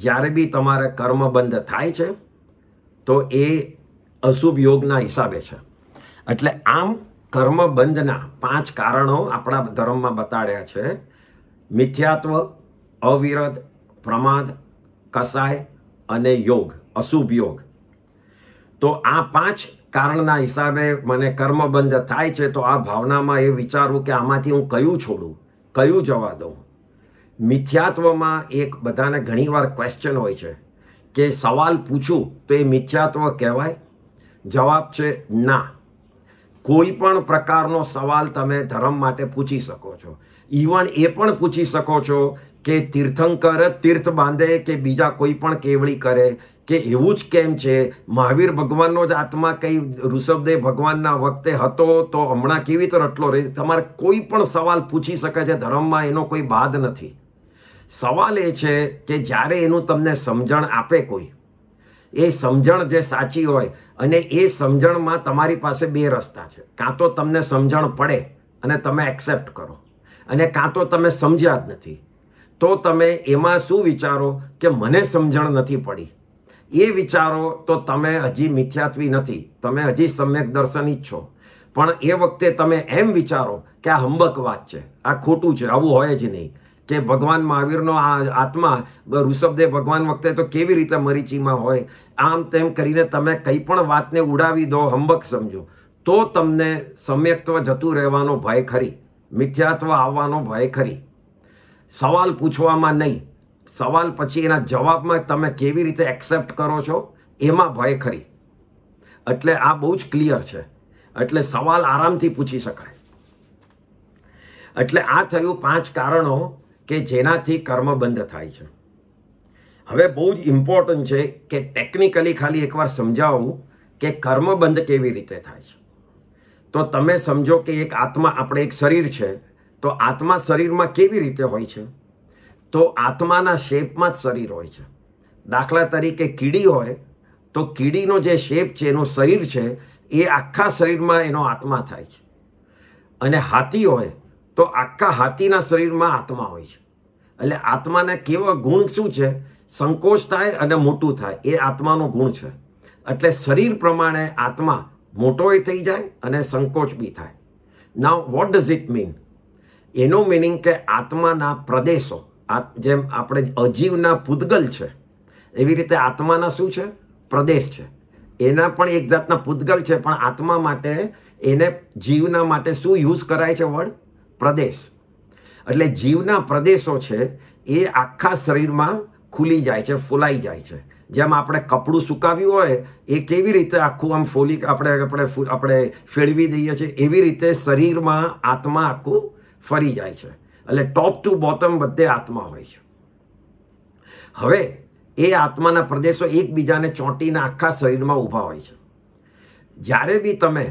જ્યારે બી તમારે કર્મ બંધ થાય છે તો એ અશુભ યોગના હિસાબે છે એટલે આમ કર્મ બંધના પાંચ કારણો આપણા ધર્મમાં બતાડ્યા છે મિથ્યાત્વ અવિરત પ્રમાદ કસાય અને યોગ અશુભ યોગ તો આ પાંચ કારણના હિસાબે મને કર્મબંધ થાય છે તો આ ભાવનામાં એ વિચારવું કે આમાંથી હું કયું છોડું કયું જવા દઉં મિથ્યાત્વમાં એક બધાને ઘણીવાર ક્વેશ્ચન હોય છે કે સવાલ પૂછું તો એ મિથ્યાત્વ કહેવાય જવાબ છે ના કોઈ પણ પ્રકારનો સવાલ તમે ધર્મ માટે પૂછી શકો છો ઇવન એ પણ પૂછી શકો છો કે તીર્થંકર તીર્થ બાંધે કે બીજા કોઈ પણ કેવળી કરે કે એવું જ કેમ છે મહાવીર ભગવાનનો જ આત્મા કંઈ ઋષભદેવ ભગવાનના વખતે હતો તો હમણાં કેવી રીતે રટલો રહે તમારે કોઈ પણ સવાલ પૂછી શકે છે ધર્મમાં એનો કોઈ બાદ નથી સવાલ એ છે કે જ્યારે એનું તમને સમજણ આપે કોઈ એ સમજણ જે સાચી હોય અને એ સમજણમાં તમારી પાસે બે રસ્તા છે કાં તો તમને સમજણ પડે અને તમે એક્સેપ્ટ કરો અને કાં તો તમે સમજ્યા જ નથી તો તમે એમાં શું વિચારો કે મને સમજણ નથી પડી એ વિચારો તો તમે હજી મિથ્યાત્વી નથી તમે હજી સમ્યક દર્શની જ છો પણ એ વખતે તમે એમ વિચારો કે આ હંબક વાત છે આ ખોટું છે આવું હોય જ નહીં કે ભગવાન મહાવીરનો આ આત્મા ઋષભદેવ ભગવાન વખતે તો કેવી રીતે મરીચીમાં હોય આમ તેમ કરીને તમે કંઈ પણ વાતને ઉડાવી દો હંબક સમજો તો તમને સમ્યક્ત્વ જતું રહેવાનો ભય ખરી મિથ્યાત્વ આવવાનો ભય ખરી સવાલ પૂછવામાં નહીં સવાલ પછી એના જવાબમાં તમે કેવી રીતે એક્સેપ્ટ કરો છો એમાં ભય ખરી એટલે આ બહુ જ ક્લિયર છે એટલે સવાલ આરામથી પૂછી શકાય એટલે આ થયું પાંચ કારણો કે જેનાથી કર્મ બંધ થાય છે હવે બહુ જ ઇમ્પોર્ટન્ટ છે કે ટેકનિકલી ખાલી એકવાર સમજાવું કે કર્મ બંધ કેવી રીતે થાય છે તો તમે સમજો કે એક આત્મા આપણે એક શરીર છે તો આત્મા શરીરમાં કેવી રીતે હોય છે તો આત્માના શેપમાં જ શરીર હોય છે દાખલા તરીકે કીડી હોય તો કીડીનો જે શેપ છે એનું શરીર છે એ આખા શરીરમાં એનો આત્મા થાય છે અને હાથી હોય તો આખા હાથીના શરીરમાં આત્મા હોય છે એટલે આત્માને કેવા ગુણ શું છે સંકોચ થાય અને મોટું થાય એ આત્માનો ગુણ છે એટલે શરીર પ્રમાણે આત્મા મોટોય થઈ જાય અને સંકોચ બી થાય ના વોટ ડઝ ઇટ મીન એનો મિનિંગ કે આત્માના પ્રદેશો જેમ આપણે અજીવના પૂતગલ છે એવી રીતે આત્માના શું છે પ્રદેશ છે એના પણ એક જાતના પૂતગલ છે પણ આત્મા માટે એને જીવના માટે શું યુઝ કરાય છે વર્ડ પ્રદેશ એટલે જીવના પ્રદેશો છે એ આખા શરીરમાં ખુલી જાય છે ફૂલાઈ જાય છે જેમ આપણે કપડું સુકાવ્યું હોય એ કેવી રીતે આખું આમ ફોલી આપણે આપણે આપણે ફેળવી દઈએ છીએ એવી રીતે શરીરમાં આત્મા આખું ફરી જાય છે એટલે ટોપ ટુ બોટમ બધે આત્મા હોય છે હવે એ આત્માના પ્રદેશો એકબીજાને ચોંટીને આખા શરીરમાં ઊભા હોય છે જ્યારે બી તમે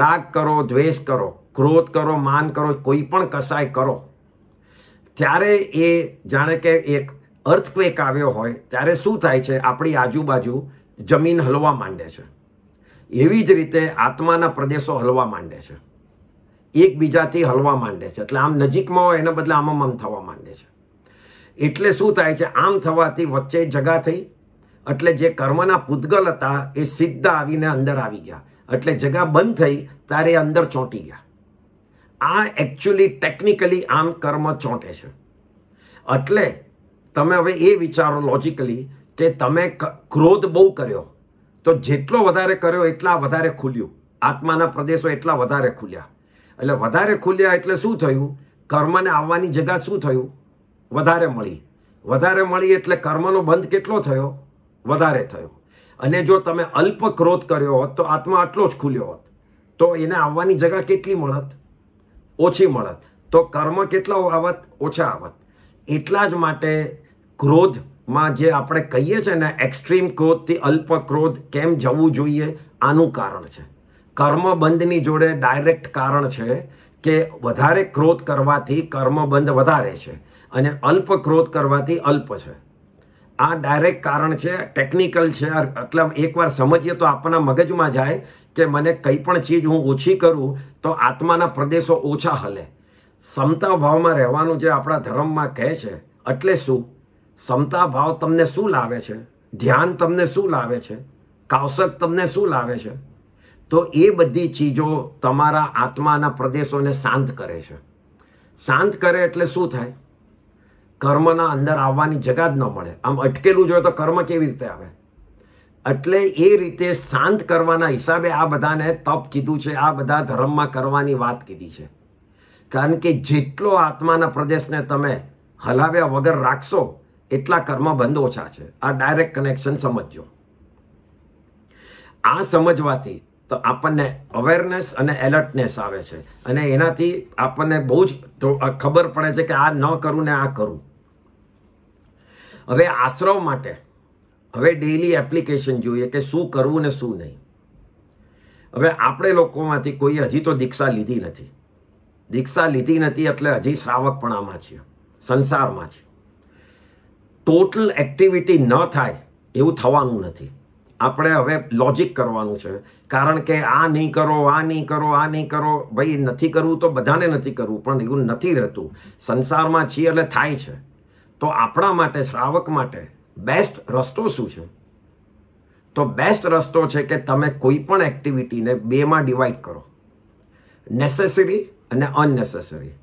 રાગ કરો દ્વેષ કરો ક્રોધ કરો માન કરો કોઈ પણ કસાય કરો ત્યારે એ જાણે કે એક અર્થક્વેક આવ્યો હોય ત્યારે શું થાય છે આપણી આજુબાજુ જમીન હલવા માંડે છે એવી જ રીતે આત્માના પ્રદેશો હલવા માંડે છે એકબીજાથી હલવા માંડે છે એટલે આમ નજીકમાં હોય એના બદલે આમાં મન થવા માંડે છે એટલે શું થાય છે આમ થવાથી વચ્ચે જગા થઈ એટલે જે કર્મના પૂતગલ હતા એ સીધા આવીને અંદર આવી ગયા એટલે જગા બંધ થઈ ત્યારે અંદર ચોંટી ગયા આ એકચ્યુઅલી ટેકનિકલી આમ કર્મ ચોંટે છે એટલે તમે હવે એ વિચારો લોજિકલી કે તમે ક્રોધ બહુ કર્યો તો જેટલો વધારે કર્યો એટલા વધારે ખુલ્યું આત્માના પ્રદેશો એટલા વધારે ખુલ્યા એટલે વધારે ખુલ્યા એટલે શું થયું કર્મને આવવાની જગ્યા શું થયું વધારે મળી વધારે મળી એટલે કર્મનો બંધ કેટલો થયો વધારે થયો અને જો તમે અલ્પ ક્રોધ કર્યો હોત તો આત્મા આટલો જ ખુલ્યો હોત તો એને આવવાની જગ્યા કેટલી મળત ઓછી મળત તો કર્મ કેટલા આવત ઓછા આવત એટલા જ માટે ક્રોધમાં જે આપણે કહીએ છીએ ને એક્સ્ટ્રીમ ક્રોધથી અલ્પ ક્રોધ કેમ જવું જોઈએ આનું કારણ છે કર્મબંધની જોડે ડાયરેક્ટ કારણ છે કે વધારે ક્રોધ કરવાથી કર્મબંધ વધારે છે અને અલ્પ ક્રોધ કરવાથી અલ્પ છે આ ડાયરેક્ટ કારણ છે ટેકનિકલ છે એટલે એકવાર સમજીએ તો આપણા મગજમાં જાય કે મને કંઈ પણ ચીજ હું ઓછી કરું તો આત્માના પ્રદેશો ઓછા હલે સમતા ભાવમાં રહેવાનું જે આપણા ધર્મમાં કહે છે એટલે શું સમતા ભાવ તમને શું લાવે છે ધ્યાન તમને શું લાવે છે કાવસક તમને શું લાવે છે તો એ બધી ચીજો તમારા આત્માના પ્રદેશોને શાંત કરે છે શાંત કરે એટલે શું થાય કર્મના અંદર આવવાની જગા જ ન મળે આમ અટકેલું જોઈએ તો કર્મ કેવી રીતે આવે એટલે એ રીતે શાંત કરવાના હિસાબે આ બધાને તપ કીધું છે આ બધા ધર્મમાં કરવાની વાત કીધી છે કારણ કે જેટલો આત્માના પ્રદેશને તમે હલાવ્યા વગર રાખશો એટલા કર્મ બંધ ઓછા છે આ ડાયરેક્ટ કનેક્શન સમજજો આ સમજવાથી તો આપણને અવેરનેસ અને એલર્ટનેસ આવે છે અને એનાથી આપણને બહુ જ ખબર પડે છે કે આ ન કરું ને આ કરું હવે આશ્રવ માટે હવે ડેઈલી એપ્લિકેશન જોઈએ કે શું કરવું ને શું નહીં હવે આપણે લોકોમાંથી કોઈ હજી તો દીક્ષા લીધી નથી દીક્ષા લીધી નથી એટલે હજી શ્રાવકપણામાં છીએ સંસારમાં છીએ ટોટલ એક્ટિવિટી ન થાય એવું થવાનું નથી આપણે હવે લોજિક કરવાનું છે કારણ કે આ નહીં કરો આ નહીં કરો આ નહીં કરો ભાઈ નથી કરવું તો બધાને નથી કરવું પણ એવું નથી રહેતું સંસારમાં છીએ એટલે થાય છે તો આપણા માટે શ્રાવક માટે બેસ્ટ રસ્તો શું છે તો બેસ્ટ રસ્તો છે કે તમે કોઈ પણ એક્ટિવિટીને બેમાં ડિવાઈડ કરો નેસેસરી અને અનનેસેસરી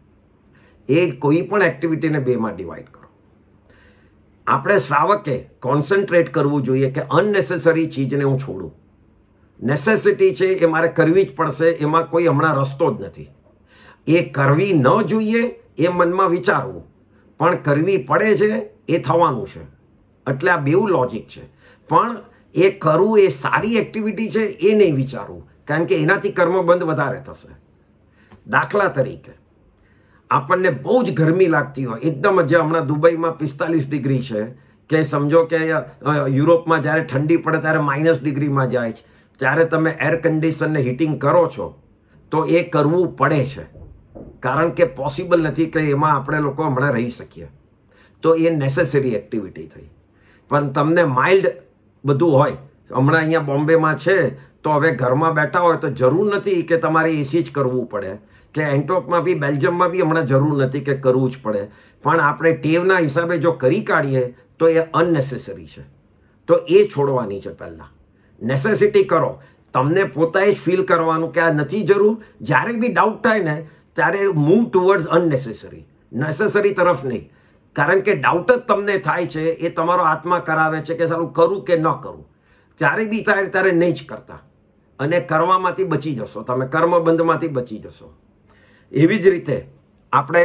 એ કોઈ પણ એક્ટિવિટીને બેમાં ડિવાઈડ કરો આપણે શ્રાવકે કોન્સન્ટ્રેટ કરવું જોઈએ કે અનનેસેસરી ચીજને હું છોડું નેસેસિટી છે એ મારે કરવી જ પડશે એમાં કોઈ હમણાં રસ્તો જ નથી એ કરવી ન જોઈએ એ મનમાં વિચારવું પણ કરવી પડે છે એ થવાનું છે એટલે આ બેવું લોજિક છે પણ એ કરવું એ સારી એક્ટિવિટી છે એ નહીં વિચારવું કારણ કે એનાથી કર્મબંધ વધારે થશે દાખલા તરીકે આપણને બહુ જ ગરમી લાગતી હોય એકદમ જે હમણાં દુબઈમાં પિસ્તાલીસ ડિગ્રી છે કે સમજો કે યુરોપમાં જ્યારે ઠંડી પડે ત્યારે માઇનસ ડિગ્રીમાં જાય છે ત્યારે તમે એર કન્ડિશનને હીટિંગ કરો છો તો એ કરવું પડે છે કારણ કે પોસિબલ નથી કે એમાં આપણે લોકો હમણાં રહી શકીએ તો એ નેસેસરી એક્ટિવિટી થઈ પણ તમને માઇલ્ડ બધું હોય હમણાં અહીંયા બોમ્બેમાં છે તો હવે ઘરમાં બેઠા હોય તો જરૂર નથી કે તમારે એસી જ કરવું પડે કે એન્ટોકમાં બી બેલ્જિયમમાં બી હમણાં જરૂર નથી કે કરવું જ પડે પણ આપણે ટેવના હિસાબે જો કરી કાઢીએ તો એ અનનેસેસરી છે તો એ છોડવાની છે પહેલાં નેસેસિટી કરો તમને પોતાએ જ ફીલ કરવાનું કે આ નથી જરૂર જ્યારે બી ડાઉટ થાય ને ત્યારે મૂવ ટુવર્ડ્સ અનનેસેસરી નેસેસરી તરફ નહીં કારણ કે ડાઉટ જ તમને થાય છે એ તમારો આત્મા કરાવે છે કે સારું કરું કે ન કરું ત્યારે બી થાય ત્યારે નહીં જ કરતા અને કર્મમાંથી બચી જશો તમે કર્મબંધમાંથી બચી જશો એવી જ રીતે આપણે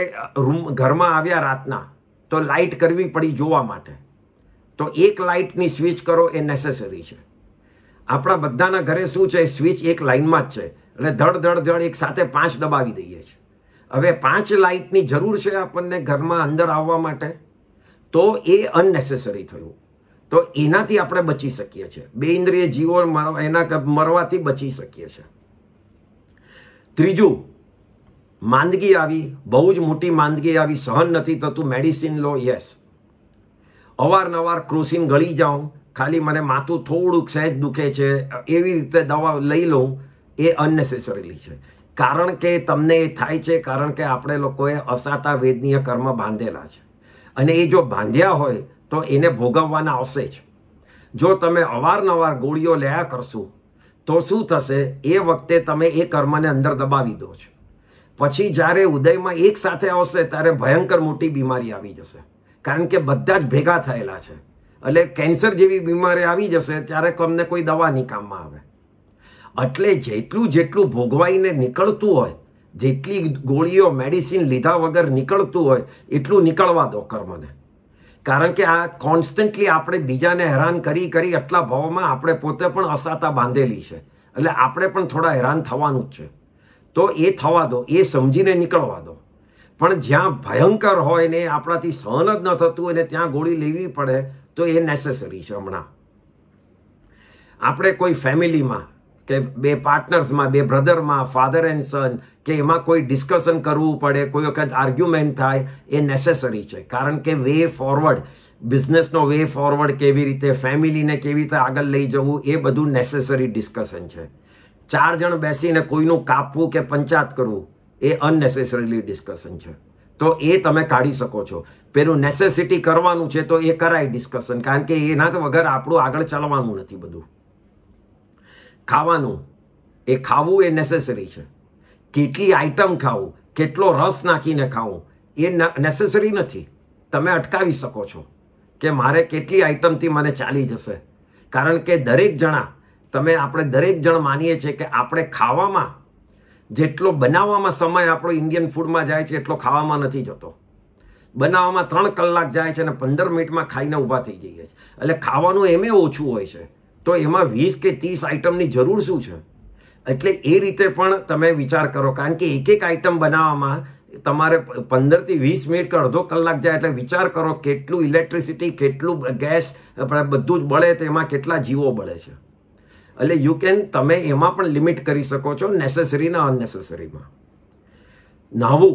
રૂમ ઘરમાં આવ્યા રાતના તો લાઇટ કરવી પડી જોવા માટે તો એક લાઇટની સ્વિચ કરો એ નેસેસરી છે આપણા બધાના ઘરે શું છે સ્વિચ એક લાઇનમાં જ છે એટલે ધડ ધડ ધડ એક સાથે પાંચ દબાવી દઈએ છીએ હવે પાંચ લાઇટની જરૂર છે આપણને ઘરમાં અંદર આવવા માટે તો એ અનનેસેસરી થયું તો એનાથી આપણે બચી શકીએ છીએ બે ઇન્દ્રિય જીવો એના મરવાથી બચી શકીએ છીએ ત્રીજું માંદગી આવી બહુ જ મોટી માંદગી આવી સહન નથી થતું મેડિસિન લો યસ અવારનવાર ક્રોસિન ગળી જાઉં ખાલી મને માથું થોડુંક સહેજ દુખે છે એવી રીતે દવા લઈ લઉં એ અનનેસેસરીલી છે કારણ કે તમને એ થાય છે કારણ કે આપણે લોકોએ અસાતા વેદનીય કર્મ બાંધેલા છે અને એ જો બાંધ્યા હોય તો એને ભોગવવાના આવશે જ જો તમે અવારનવાર ગોળીઓ લયા કરશો તો શું થશે એ વખતે તમે એ કર્મને અંદર દબાવી દો છો પછી જ્યારે ઉદયમાં એક સાથે આવશે ત્યારે ભયંકર મોટી બીમારી આવી જશે કારણ કે બધા જ ભેગા થયેલા છે એટલે કેન્સર જેવી બીમારી આવી જશે ત્યારે અમને કોઈ દવાની કામમાં આવે એટલે જેટલું જેટલું ભોગવાઈને નીકળતું હોય જેટલી ગોળીઓ મેડિસિન લીધા વગર નીકળતું હોય એટલું નીકળવા દો કર્મને કારણ કે આ કોન્સ્ટન્ટલી આપણે બીજાને હેરાન કરી કરી આટલા ભાવમાં આપણે પોતે પણ અસાતા બાંધેલી છે એટલે આપણે પણ થોડા હેરાન થવાનું જ છે તો એ થવા દો એ સમજીને નીકળવા દો પણ જ્યાં ભયંકર હોય ને આપણાથી સહન જ ન થતું અને ત્યાં ગોળી લેવી પડે તો એ નેસેસરી છે હમણાં આપણે કોઈ ફેમિલીમાં કે બે પાર્ટનર્સમાં બે બ્રધરમાં ફાધર એન્ડ સન કે એમાં કોઈ ડિસ્કશન કરવું પડે કોઈ વખત આર્ગ્યુમેન્ટ થાય એ નેસેસરી છે કારણ કે વે ફોરવર્ડ બિઝનેસનો વે ફોરવર્ડ કેવી રીતે ફેમિલીને કેવી રીતે આગળ લઈ જવું એ બધું નેસેસરી ડિસ્કશન છે ચાર જણ બેસીને કોઈનું કાપવું કે પંચાત કરવું એ અનનેસેસરીલી ડિસ્કશન છે તો એ તમે કાઢી શકો છો પેલું નેસેસિટી કરવાનું છે તો એ કરાય ડિસ્કશન કારણ કે એના વગર આપણું આગળ ચાલવાનું નથી બધું ખાવાનું એ ખાવું એ નેસેસરી છે કેટલી આઈટમ ખાવું કેટલો રસ નાખીને ખાવું એ નેસેસરી નથી તમે અટકાવી શકો છો કે મારે કેટલી આઈટમથી મને ચાલી જશે કારણ કે દરેક જણા તમે આપણે દરેક જણ માનીએ છીએ કે આપણે ખાવામાં જેટલો બનાવવામાં સમય આપણો ઇન્ડિયન ફૂડમાં જાય છે એટલો ખાવામાં નથી જતો બનાવવામાં ત્રણ કલાક જાય છે અને પંદર મિનિટમાં ખાઈને ઊભા થઈ જઈએ છીએ એટલે ખાવાનું એમે ઓછું હોય છે તો એમાં વીસ કે ત્રીસ આઇટમની જરૂર શું છે એટલે એ રીતે પણ તમે વિચાર કરો કારણ કે એક એક આઇટમ બનાવવામાં તમારે પંદરથી વીસ મિનિટ કે અડધો કલાક જાય એટલે વિચાર કરો કેટલું ઇલેક્ટ્રિસિટી કેટલું ગેસ બધું જ બળે તેમાં કેટલા જીવો બળે છે એટલે યુ કેન તમે એમાં પણ લિમિટ કરી શકો છો નેસેસરીના અનનેસેસરીમાં નાહવું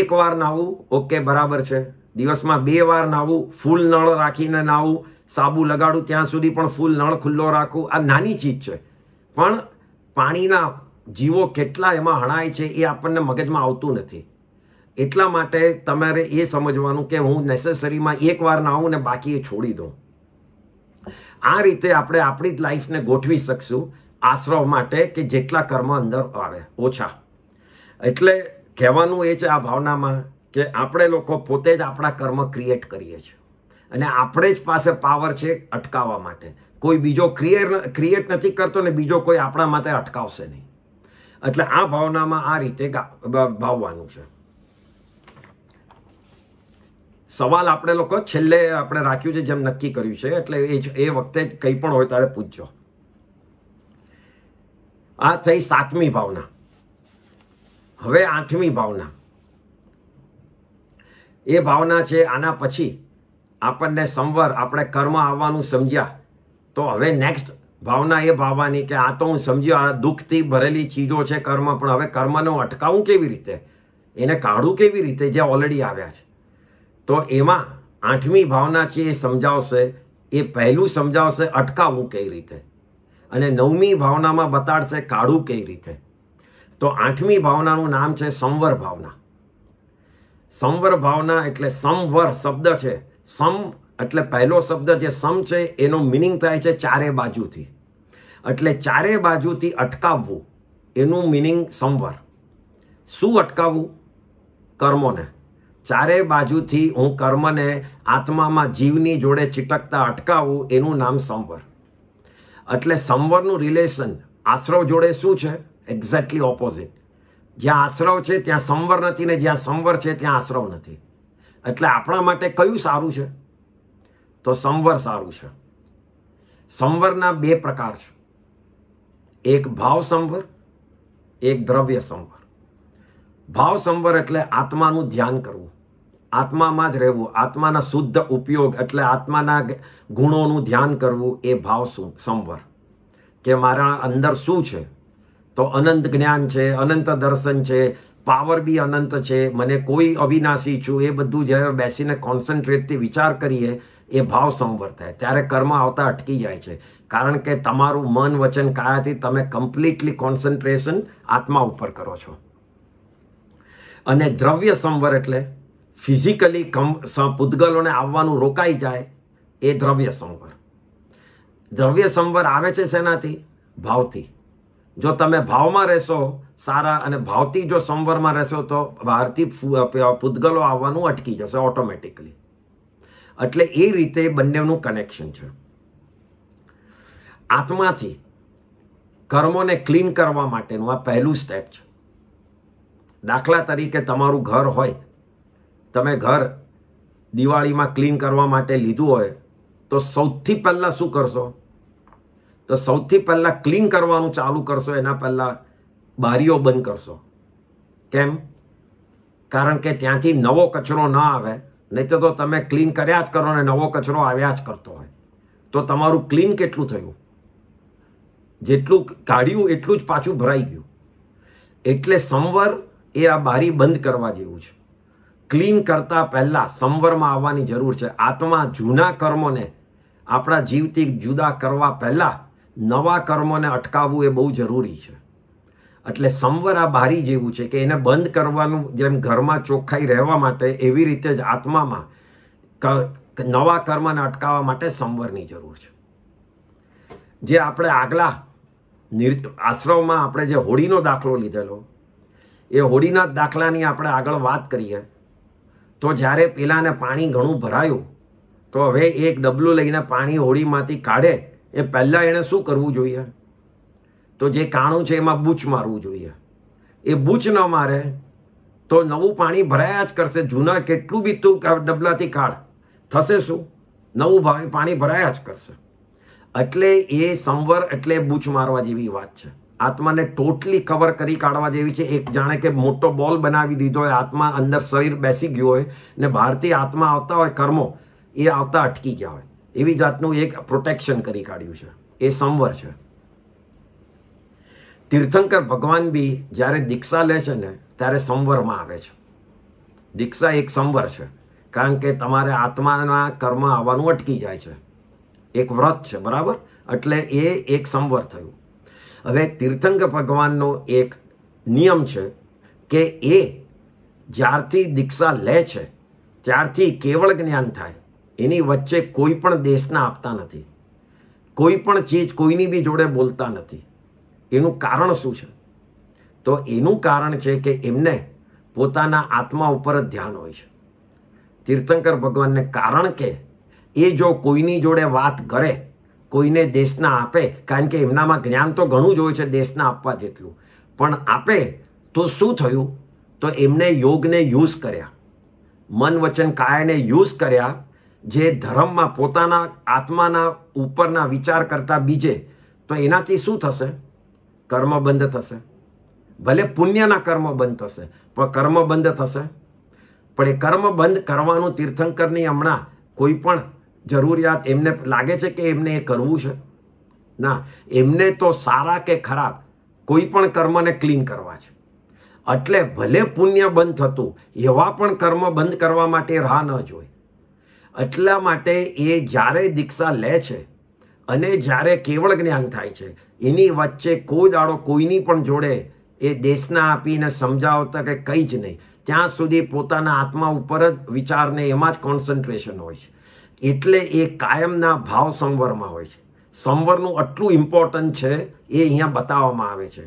એક વાર નાહવું ઓકે બરાબર છે દિવસમાં બે વાર નાહવું ફૂલ નળ રાખીને નાહવું સાબુ લગાડું ત્યાં સુધી પણ ફૂલ નળ ખુલ્લો રાખવું આ નાની ચીજ છે પણ પાણીના જીવો કેટલા એમાં હણાય છે એ આપણને મગજમાં આવતું નથી એટલા માટે તમારે એ સમજવાનું કે હું નેસેસરીમાં એક વાર નાહું ને બાકી એ છોડી દઉં આ રીતે આપણે આપણી જ લાઈફને ગોઠવી શકશું આશ્રવ માટે કે જેટલા કર્મ અંદર આવે ઓછા એટલે કહેવાનું એ છે આ ભાવનામાં કે આપણે લોકો પોતે જ આપણા કર્મ ક્રિએટ કરીએ છીએ અને આપણે જ પાસે પાવર છે અટકાવવા માટે કોઈ બીજો ક્રિએટ ક્રિએટ નથી કરતો ને બીજો કોઈ આપણા માટે અટકાવશે નહીં એટલે આ ભાવનામાં આ રીતે ભાવવાનું છે સવાલ આપણે લોકો છેલ્લે આપણે રાખ્યું છે જેમ નક્કી કર્યું છે એટલે એ એ વખતે કંઈ પણ હોય ત્યારે પૂછજો આ થઈ સાતમી ભાવના હવે આઠમી ભાવના એ ભાવના છે આના પછી આપણને સંવર આપણે કર્મ આવવાનું સમજ્યા તો હવે નેક્સ્ટ ભાવના એ ભાવવાની કે આ તો હું સમજ્યો આ દુઃખથી ભરેલી ચીજો છે કર્મ પણ હવે કર્મને હું અટકાવું કેવી રીતે એને કાઢું કેવી રીતે જે ઓલરેડી આવ્યા છે તો એમાં આઠમી ભાવના છે એ સમજાવશે એ પહેલું સમજાવશે અટકાવવું કઈ રીતે અને નવમી ભાવનામાં બતાડશે કાઢવું કઈ રીતે તો આઠમી ભાવનાનું નામ છે સંવર ભાવના સંવર ભાવના એટલે સમવર શબ્દ છે સમ એટલે પહેલો શબ્દ જે સમ છે એનો મિનિંગ થાય છે ચારે બાજુથી એટલે ચારે બાજુથી અટકાવવું એનું મિનિંગ સંવર શું અટકાવવું કર્મોને ચારે બાજુથી હું કર્મને આત્મામાં જીવની જોડે ચિટકતા અટકાવું એનું નામ સંવર એટલે સંવરનું રિલેશન આશ્રવ જોડે શું છે એક્ઝેક્ટલી ઓપોઝિટ જ્યાં આશ્રવ છે ત્યાં સંવર નથી ને જ્યાં સંવર છે ત્યાં આશ્રવ નથી એટલે આપણા માટે કયું સારું છે તો સંવર સારું છે સંવરના બે પ્રકાર છે એક ભાવ સંવર એક દ્રવ્ય સંવર ભાવ સંવર એટલે આત્માનું ધ્યાન કરવું આત્મામાં જ રહેવું આત્માના શુદ્ધ ઉપયોગ એટલે આત્માના ગુણોનું ધ્યાન કરવું એ ભાવ સંવર કે મારા અંદર શું છે તો અનંત જ્ઞાન છે અનંત દર્શન છે પાવર બી અનંત છે મને કોઈ અવિનાશી છું એ બધું જ્યારે બેસીને કોન્સન્ટ્રેટથી વિચાર કરીએ એ ભાવ સંવર થાય ત્યારે કર્મ આવતા અટકી જાય છે કારણ કે તમારું મન વચન કાયાથી તમે કમ્પ્લીટલી કોન્સન્ટ્રેશન આત્મા ઉપર કરો છો અને દ્રવ્ય સંવર એટલે ફિઝિકલી કમ પૂતગલોને આવવાનું રોકાઈ જાય એ દ્રવ્ય સંવર દ્રવ્ય સંવર આવે છે શેનાથી ભાવથી જો તમે ભાવમાં રહેશો સારા અને ભાવથી જો સંવરમાં રહેશો તો બહારથી પૂતગલો આવવાનું અટકી જશે ઓટોમેટિકલી એટલે એ રીતે બંનેનું કનેક્શન છે આત્માથી કર્મોને ક્લીન કરવા માટેનું આ પહેલું સ્ટેપ છે દાખલા તરીકે તમારું ઘર હોય તમે ઘર દિવાળીમાં ક્લીન કરવા માટે લીધું હોય તો સૌથી પહેલાં શું કરશો તો સૌથી પહેલાં ક્લીન કરવાનું ચાલુ કરશો એના પહેલાં બારીઓ બંધ કરશો કેમ કારણ કે ત્યાંથી નવો કચરો ન આવે નહીં તો તમે ક્લીન કર્યા જ કરો ને નવો કચરો આવ્યા જ કરતો હોય તો તમારું ક્લીન કેટલું થયું જેટલું કાઢ્યું એટલું જ પાછું ભરાઈ ગયું એટલે સંવર એ આ બારી બંધ કરવા જેવું છે ક્લીન કરતાં પહેલાં સંવરમાં આવવાની જરૂર છે આત્મા જૂના કર્મોને આપણા જીવથી જુદા કરવા પહેલાં નવા કર્મોને અટકાવવું એ બહુ જરૂરી છે એટલે સંવર આ બારી જેવું છે કે એને બંધ કરવાનું જેમ ઘરમાં ચોખ્ખાઈ રહેવા માટે એવી રીતે જ આત્મામાં નવા કર્મને અટકાવવા માટે સંવરની જરૂર છે જે આપણે આગલા નિર આશ્રમમાં આપણે જે હોળીનો દાખલો લીધેલો એ હોડીના દાખલાની આપણે આગળ વાત કરીએ તો જ્યારે પેલાને પાણી ઘણું ભરાયું તો હવે એક ડબલું લઈને પાણી હોડીમાંથી કાઢે એ પહેલાં એણે શું કરવું જોઈએ તો જે કાણું છે એમાં બૂચ મારવું જોઈએ એ બૂચ ન મારે તો નવું પાણી ભરાયા જ કરશે જૂના કેટલું બી તું ડબલાથી કાઢ થશે શું નવું ભાવે પાણી ભરાયા જ કરશે એટલે એ સંવર એટલે બૂચ મારવા જેવી વાત છે આત્માને ટોટલી કવર કરી કાઢવા જેવી છે એક જાણે કે મોટો બોલ બનાવી દીધો હોય આત્મા અંદર શરીર બેસી ગયું હોય ને બહારથી આત્મા આવતા હોય કર્મો એ આવતા અટકી ગયા હોય એવી જાતનું એક પ્રોટેક્શન કરી કાઢ્યું છે એ સંવર છે તીર્થંકર ભગવાન બી જ્યારે દીક્ષા લે છે ને ત્યારે સંવરમાં આવે છે દીક્ષા એક સંવર છે કારણ કે તમારે આત્માના કર્મ આવવાનું અટકી જાય છે એક વ્રત છે બરાબર એટલે એ એક સંવર થયું હવે તીર્થંકર ભગવાનનો એક નિયમ છે કે એ જ્યારથી દીક્ષા લે છે ત્યારથી કેવળ જ્ઞાન થાય એની વચ્ચે કોઈ પણ દેશના આપતા નથી કોઈ પણ ચીજ કોઈની બી જોડે બોલતા નથી એનું કારણ શું છે તો એનું કારણ છે કે એમને પોતાના આત્મા ઉપર જ ધ્યાન હોય છે તીર્થંકર ભગવાનને કારણ કે એ જો કોઈની જોડે વાત કરે કોઈને દેશના આપે કારણ કે એમનામાં જ્ઞાન તો ઘણું જ હોય છે દેશના આપવા જેટલું પણ આપે તો શું થયું તો એમને યોગને યુઝ કર્યા મન વચન કાયાને યુઝ કર્યા જે ધર્મમાં પોતાના આત્માના ઉપરના વિચાર કરતા બીજે તો એનાથી શું થશે કર્મ બંધ થશે ભલે પુણ્યના કર્મ બંધ થશે પણ કર્મ બંધ થશે પણ એ કર્મ બંધ કરવાનું તીર્થંકરની હમણાં કોઈ પણ જરૂરિયાત એમને લાગે છે કે એમને એ કરવું છે ના એમને તો સારા કે ખરાબ કોઈ પણ કર્મને ક્લીન કરવા છે એટલે ભલે પુણ્ય બંધ થતું એવા પણ કર્મ બંધ કરવા માટે રાહ ન જોઈ એટલા માટે એ જ્યારે દીક્ષા લે છે અને જ્યારે કેવળ જ્ઞાન થાય છે એની વચ્ચે કોઈ દાડો કોઈની પણ જોડે એ દેશના આપીને સમજાવતા કે કંઈ જ નહીં ત્યાં સુધી પોતાના આત્મા ઉપર જ વિચારને એમાં જ કોન્સન્ટ્રેશન હોય છે એટલે એ કાયમના ભાવ સંવરમાં હોય છે સંવરનું આટલું ઇમ્પોર્ટન્ટ છે એ અહીંયા બતાવવામાં આવે છે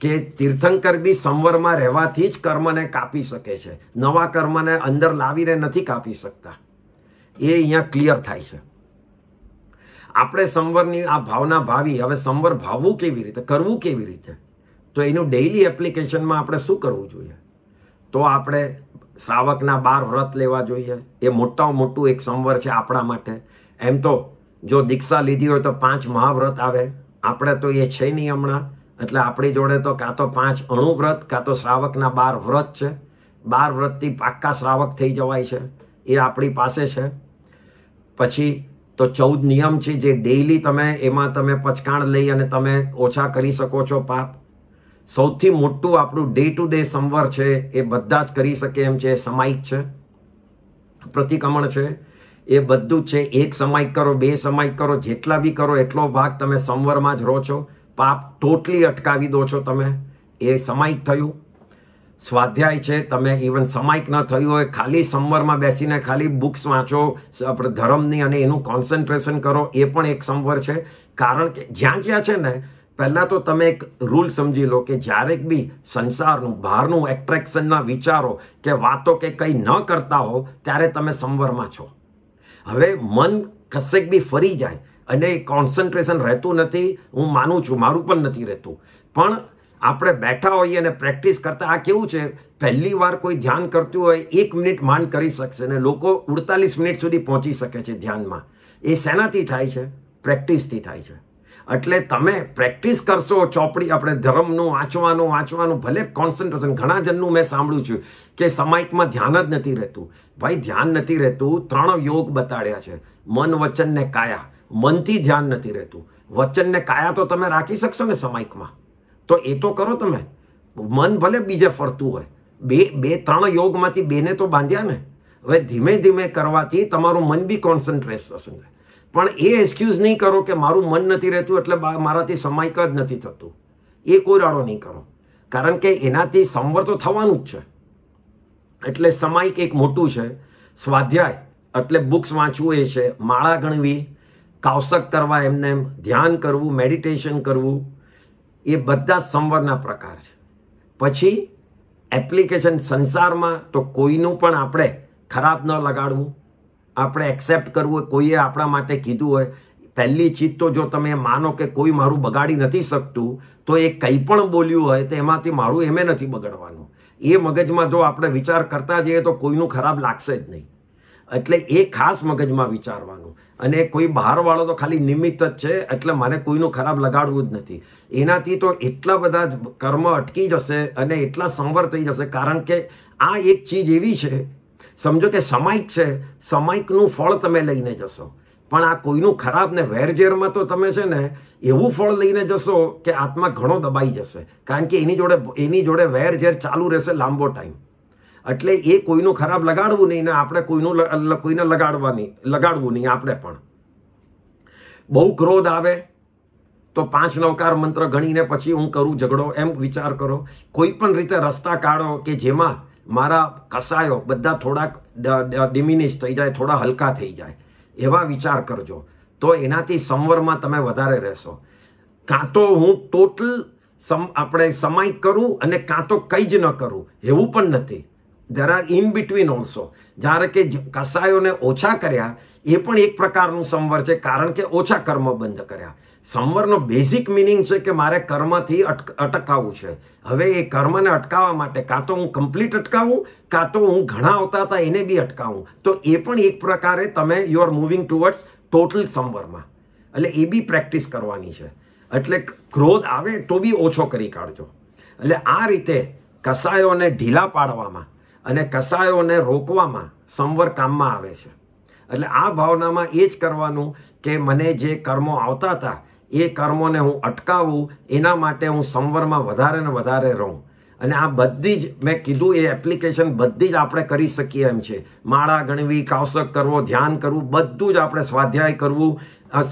કે તીર્થંકર બી સંવરમાં રહેવાથી જ કર્મને કાપી શકે છે નવા કર્મને અંદર લાવીને નથી કાપી શકતા એ અહીંયા ક્લિયર થાય છે આપણે સંવરની આ ભાવના ભાવી હવે સંવર ભાવવું કેવી રીતે કરવું કેવી રીતે તો એનું ડેઇલી એપ્લિકેશનમાં આપણે શું કરવું જોઈએ તો આપણે શ્રાવકના બાર વ્રત લેવા જોઈએ એ મોટામાં મોટું એક સંવર છે આપણા માટે એમ તો જો દીક્ષા લીધી હોય તો પાંચ મહાવ્રત આવે આપણે તો એ છે નહીં હમણાં એટલે આપણી જોડે તો કાં તો પાંચ અણુવ્રત કાં તો શ્રાવકના બાર વ્રત છે બાર વ્રતથી પાક્કા શ્રાવક થઈ જવાય છે એ આપણી પાસે છે પછી તો ચૌદ નિયમ છે જે ડેઈલી તમે એમાં તમે પચકાણ લઈ અને તમે ઓછા કરી શકો છો પાપ સૌથી મોટું આપણું ડે ટુ ડે સંવર છે એ બધા જ કરી શકે એમ છે સમાયિક છે પ્રતિક્રમણ છે એ બધું જ છે એક સમાયિક કરો બે સમાયિક કરો જેટલા બી કરો એટલો ભાગ તમે સંવરમાં જ રહો છો પાપ ટોટલી અટકાવી દો છો તમે એ સમાયિક થયું સ્વાધ્યાય છે તમે ઇવન સમાયિક ન થયું હોય ખાલી સંવરમાં બેસીને ખાલી બુક્સ વાંચો આપણે ધર્મની અને એનું કોન્સન્ટ્રેશન કરો એ પણ એક સંવર છે કારણ કે જ્યાં જ્યાં છે ને પહેલાં તો તમે એક રૂલ સમજી લો કે જ્યારે બી સંસારનું બહારનું એટ્રેક્શનના વિચારો કે વાતો કે કંઈ ન કરતા હો ત્યારે તમે સંવરમાં છો હવે મન કશેક બી ફરી જાય અને એ કોન્સન્ટ્રેશન રહેતું નથી હું માનું છું મારું પણ નથી રહેતું પણ આપણે બેઠા હોઈએ અને પ્રેક્ટિસ કરતાં આ કેવું છે પહેલી વાર કોઈ ધ્યાન કરતું હોય એક મિનિટ માન કરી શકશે અને લોકો ઉડતાલીસ મિનિટ સુધી પહોંચી શકે છે ધ્યાનમાં એ શેનાથી થાય છે પ્રેક્ટિસથી થાય છે એટલે તમે પ્રેક્ટિસ કરશો ચોપડી આપણે ધર્મનું વાંચવાનું વાંચવાનું ભલે કોન્સન્ટ્રેશન ઘણા જણનું મેં સાંભળ્યું છે કે સમાયિકમાં ધ્યાન જ નથી રહેતું ભાઈ ધ્યાન નથી રહેતું ત્રણ યોગ બતાડ્યા છે મન વચન ને કાયા મનથી ધ્યાન નથી રહેતું વચન ને કાયા તો તમે રાખી શકશો ને સમાયિકમાં તો એ તો કરો તમે મન ભલે બીજે ફરતું હોય બે બે ત્રણ યોગમાંથી બેને તો બાંધ્યા ને હવે ધીમે ધીમે કરવાથી તમારું મન બી કોન્સન્ટ્રેટ થશે પણ એ એક્સક્યુઝ નહીં કરો કે મારું મન નથી રહેતું એટલે મારાથી સમાયક જ નથી થતું એ કોઈ રાડો નહીં કરો કારણ કે એનાથી સંવર તો થવાનું જ છે એટલે સમાયિક એક મોટું છે સ્વાધ્યાય એટલે બુક્સ વાંચવું એ છે માળા ગણવી કાવસક કરવા એમને એમ ધ્યાન કરવું મેડિટેશન કરવું એ બધા જ સંવરના પ્રકાર છે પછી એપ્લિકેશન સંસારમાં તો કોઈનું પણ આપણે ખરાબ ન લગાડવું આપણે એક્સેપ્ટ કરવું હોય કોઈએ આપણા માટે કીધું હોય પહેલી ચીજ તો જો તમે માનો કે કોઈ મારું બગાડી નથી શકતું તો એ કંઈ પણ બોલ્યું હોય તો એમાંથી મારું એમે નથી બગાડવાનું એ મગજમાં જો આપણે વિચાર કરતા જઈએ તો કોઈનું ખરાબ લાગશે જ નહીં એટલે એ ખાસ મગજમાં વિચારવાનું અને કોઈ બહારવાળો તો ખાલી નિમિત્ત જ છે એટલે મારે કોઈનું ખરાબ લગાડવું જ નથી એનાથી તો એટલા બધા કર્મ અટકી જશે અને એટલા સંવર થઈ જશે કારણ કે આ એક ચીજ એવી છે સમજો કે સમાયિક છે સમાયિકનું ફળ તમે લઈને જશો પણ આ કોઈનું ખરાબ ને વેરઝેરમાં તો તમે છે ને એવું ફળ લઈને જશો કે આત્મા ઘણો દબાઈ જશે કારણ કે એની જોડે એની જોડે વેરઝેર ચાલુ રહેશે લાંબો ટાઈમ એટલે એ કોઈનું ખરાબ લગાડવું નહીં ને આપણે કોઈનું કોઈને લગાડવા નહીં લગાડવું નહીં આપણે પણ બહુ ક્રોધ આવે તો પાંચ નવકાર મંત્ર ગણીને પછી હું કરું ઝઘડો એમ વિચાર કરો કોઈ પણ રીતે રસ્તા કાઢો કે જેમાં મારા કસાયો બધા થોડાક ડિમિનિશ થઈ જાય થોડા હલકા થઈ જાય એવા વિચાર કરજો તો એનાથી સંવરમાં તમે વધારે રહેશો કાં તો હું ટોટલ સમ આપણે સમય કરું અને કાં તો કંઈ જ ન કરું એવું પણ નથી there are in between also જ્યારે કે કસાયોને ઓછા કર્યા એ પણ એક પ્રકારનું સંવર છે કારણ કે ઓછા કર્મ બંધ કર્યા સંવરનો બેઝિક મિનિંગ છે કે મારે કર્મથી અટકાવવું છે હવે એ કર્મને અટકાવવા માટે કાં તો હું કમ્પ્લીટ અટકાવું કાં તો હું ઘણા આવતા હતા એને બી અટકાવું તો એ પણ એક પ્રકારે તમે you are moving towards total સંવરમાં એટલે એ બી પ્રેક્ટિસ કરવાની છે એટલે ક્રોધ આવે તો બી ઓછો કરી કાઢજો એટલે આ રીતે કસાયોને ઢીલા પાડવામાં અને કસાયોને રોકવામાં સંવર કામમાં આવે છે એટલે આ ભાવનામાં એ જ કરવાનું કે મને જે કર્મો આવતા હતા એ કર્મોને હું અટકાવું એના માટે હું સંવરમાં વધારે ને વધારે રહું અને આ બધી જ મેં કીધું એ એપ્લિકેશન બધી જ આપણે કરી શકીએ એમ છે માળા ગણવી કાવસક કરવો ધ્યાન કરવું બધું જ આપણે સ્વાધ્યાય કરવું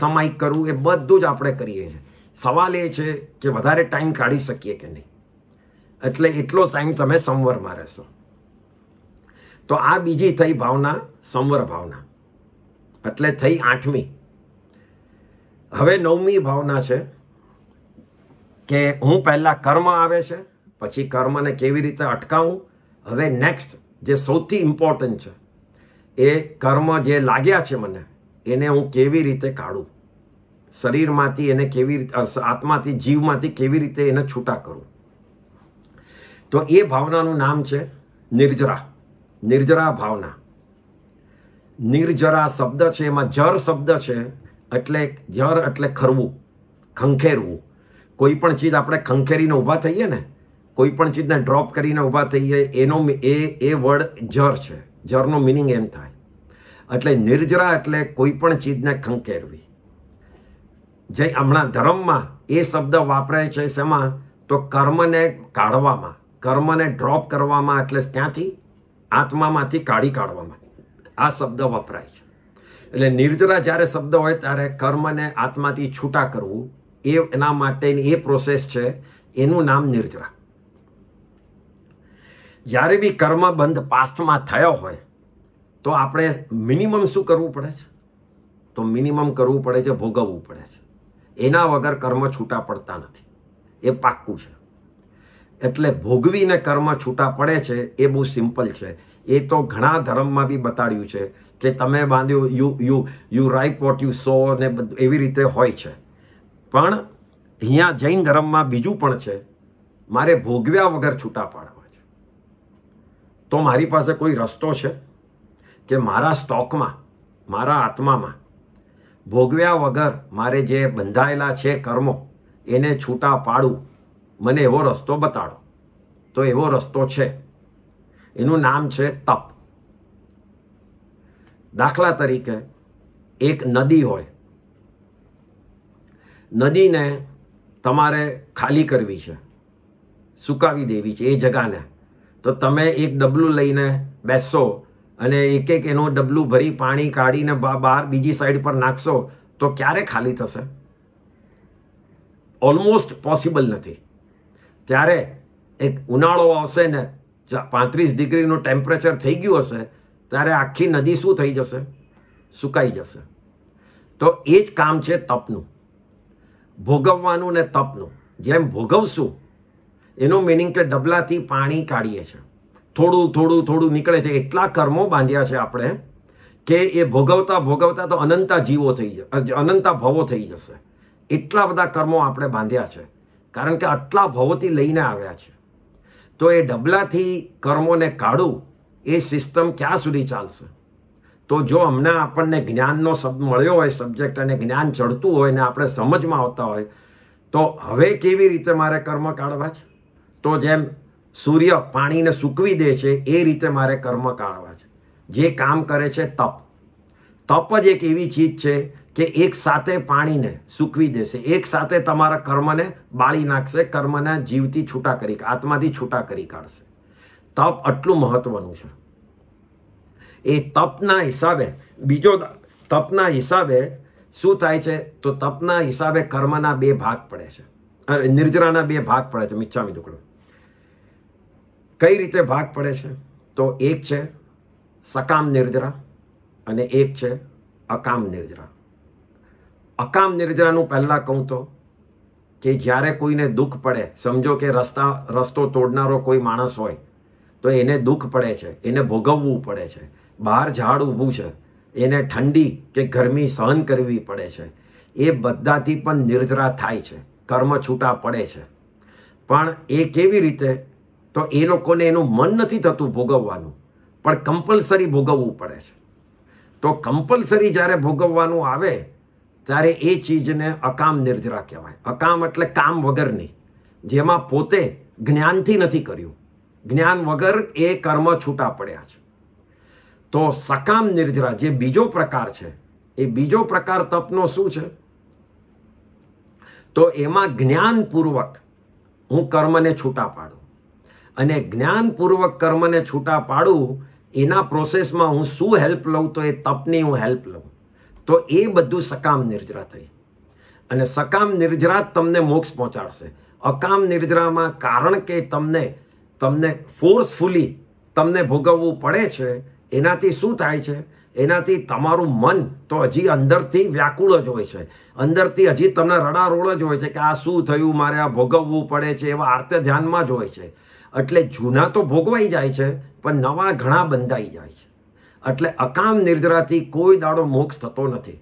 સમાયિક કરવું એ બધું જ આપણે કરીએ છીએ સવાલ એ છે કે વધારે ટાઈમ કાઢી શકીએ કે નહીં એટલે એટલો ટાઈમ તમે સંવરમાં રહેશો તો આ બીજી થઈ ભાવના સંવર ભાવના એટલે થઈ આઠમી હવે નવમી ભાવના છે કે હું પહેલાં કર્મ આવે છે પછી કર્મને કેવી રીતે અટકાવું હવે નેક્સ્ટ જે સૌથી ઇમ્પોર્ટન્ટ છે એ કર્મ જે લાગ્યા છે મને એને હું કેવી રીતે કાઢું શરીરમાંથી એને કેવી રીતે આત્માથી જીવમાંથી કેવી રીતે એને છૂટા કરું તો એ ભાવનાનું નામ છે નિર્જરા નિર્જરા ભાવના નિર્જરા શબ્દ છે એમાં જર શબ્દ છે એટલે જર એટલે ખરવું ખંખેરવું કોઈ પણ ચીજ આપણે ખંખેરીને ઊભા થઈએ ને કોઈ પણ ચીજને ડ્રોપ કરીને ઊભા થઈએ એનો એ એ વર્ડ જર છે જરનો મિનિંગ એમ થાય એટલે નિર્જરા એટલે કોઈ પણ ચીજને ખંખેરવી જે હમણાં ધર્મમાં એ શબ્દ વાપરાય છે શેમાં તો કર્મને કાઢવામાં કર્મને ડ્રોપ કરવામાં એટલે ત્યાંથી આત્મામાંથી કાઢી કાઢવામાં આ શબ્દ વપરાય છે એટલે નિર્જરા જ્યારે શબ્દ હોય ત્યારે કર્મને આત્માથી છૂટા કરવું એ એના માટેની એ પ્રોસેસ છે એનું નામ નિર્જરા જ્યારે બી કર્મ બંધ પાસ્ટમાં થયો હોય તો આપણે મિનિમમ શું કરવું પડે છે તો મિનિમમ કરવું પડે છે ભોગવવું પડે છે એના વગર કર્મ છૂટા પડતા નથી એ પાક્કું છે એટલે ભોગવીને કર્મ છૂટા પડે છે એ બહુ સિમ્પલ છે એ તો ઘણા ધર્મમાં બી બતાડ્યું છે કે તમે બાંધ્યું you you you reap what you sow ને બધું એવી રીતે હોય છે પણ અહીંયા જૈન ધર્મમાં બીજું પણ છે મારે ભોગવ્યા વગર છૂટા પાડવા છે તો મારી પાસે કોઈ રસ્તો છે કે મારા સ્ટોકમાં મારા આત્મામાં ભોગવ્યા વગર મારે જે બંધાયેલા છે કર્મો એને છૂટા પાડું મને એવો રસ્તો બતાડો તો એવો રસ્તો છે એનું નામ છે તપ દાખલા તરીકે એક નદી હોય નદીને તમારે ખાલી કરવી છે સુકાવી દેવી છે એ જગાને તો તમે એક ડબલું લઈને બેસશો અને એક એક એનો ડબલું ભરી પાણી કાઢીને બહાર બીજી સાઈડ પર નાખશો તો ક્યારે ખાલી થશે ઓલમોસ્ટ પોસિબલ નથી ત્યારે એક ઉનાળો આવશે ને પાંત્રીસ ડિગ્રીનું ટેમ્પરેચર થઈ ગયું હશે ત્યારે આખી નદી શું થઈ જશે સુકાઈ જશે તો એ જ કામ છે તપનું ભોગવવાનું ને તપનું જેમ ભોગવશું એનો મિનિંગ કે ડબલાથી પાણી કાઢીએ છીએ થોડું થોડું થોડું નીકળે છે એટલા કર્મો બાંધ્યા છે આપણે કે એ ભોગવતા ભોગવતા તો અનંતા જીવો થઈ જશે અનંતા ભવો થઈ જશે એટલા બધા કર્મો આપણે બાંધ્યા છે કારણ કે આટલા ભવોથી લઈને આવ્યા છે તો એ ડબલાથી કર્મોને કાઢું એ સિસ્ટમ ક્યાં સુધી ચાલશે તો જો હમણાં આપણને જ્ઞાનનો શબ્દ મળ્યો હોય સબ્જેક્ટ અને જ્ઞાન ચડતું હોય ને આપણે સમજમાં આવતા હોય તો હવે કેવી રીતે મારે કર્મ કાઢવા છે તો જેમ સૂર્ય પાણીને સૂકવી દે છે એ રીતે મારે કર્મ કાઢવા છે જે કામ કરે છે તપ તપ જ એક એવી ચીજ છે કે એક સાથે પાણીને સૂકવી દેશે એક સાથે તમારા કર્મને બાળી નાખશે કર્મને જીવથી છૂટા કરી આત્માથી છૂટા કરી કાઢશે તપ આટલું મહત્ત્વનું છે એ તપના હિસાબે બીજો તપના હિસાબે શું થાય છે તો તપના હિસાબે કર્મના બે ભાગ પડે છે નિર્જરાના બે ભાગ પડે છે મિચ્છામી દુકડો કઈ રીતે ભાગ પડે છે તો એક છે સકામ નિર્જરા અને એક છે અકામ નિર્જરા અકામ નિર્જરાનું પહેલાં કહું તો કે જ્યારે કોઈને દુઃખ પડે સમજો કે રસ્તા રસ્તો તોડનારો કોઈ માણસ હોય તો એને દુઃખ પડે છે એને ભોગવવું પડે છે બહાર ઝાડ ઊભું છે એને ઠંડી કે ગરમી સહન કરવી પડે છે એ બધાથી પણ નિર્જરા થાય છે કર્મ છૂટા પડે છે પણ એ કેવી રીતે તો એ લોકોને એનું મન નથી થતું ભોગવવાનું પણ કમ્પલસરી ભોગવવું પડે છે તો કમ્પલસરી જ્યારે ભોગવવાનું આવે ત્યારે એ ચીજને અકામ નિર્જરા કહેવાય અકામ એટલે કામ વગરની જેમાં પોતે જ્ઞાનથી નથી કર્યું જ્ઞાન વગર એ કર્મ છૂટા પડ્યા છે તો સકામ નિર્જરા જે બીજો પ્રકાર છે એ બીજો પ્રકાર તપનો શું છે તો એમાં જ્ઞાનપૂર્વક હું કર્મને છૂટા પાડું અને જ્ઞાનપૂર્વક કર્મને છૂટા પાડું એના પ્રોસેસમાં હું શું હેલ્પ લઉં તો એ તપની હું હેલ્પ લઉં તો એ બધું સકામ નિર્જરા થઈ અને સકામ નિર્જરા જ તમને મોક્ષ પહોંચાડશે અકામ નિર્જરામાં કારણ કે તમને તમને ફોર્સફુલી તમને ભોગવવું પડે છે એનાથી શું થાય છે એનાથી તમારું મન તો હજી અંદરથી વ્યાકુળ જ હોય છે અંદરથી હજી તમને રડારોળ જ હોય છે કે આ શું થયું મારે આ ભોગવવું પડે છે એવા આર્તે ધ્યાનમાં જ હોય છે એટલે જૂના તો ભોગવાઈ જાય છે પણ નવા ઘણા બંધાઈ જાય છે એટલે અકામ નિર્દ્રાથી કોઈ દાડો મોક્ષ થતો નથી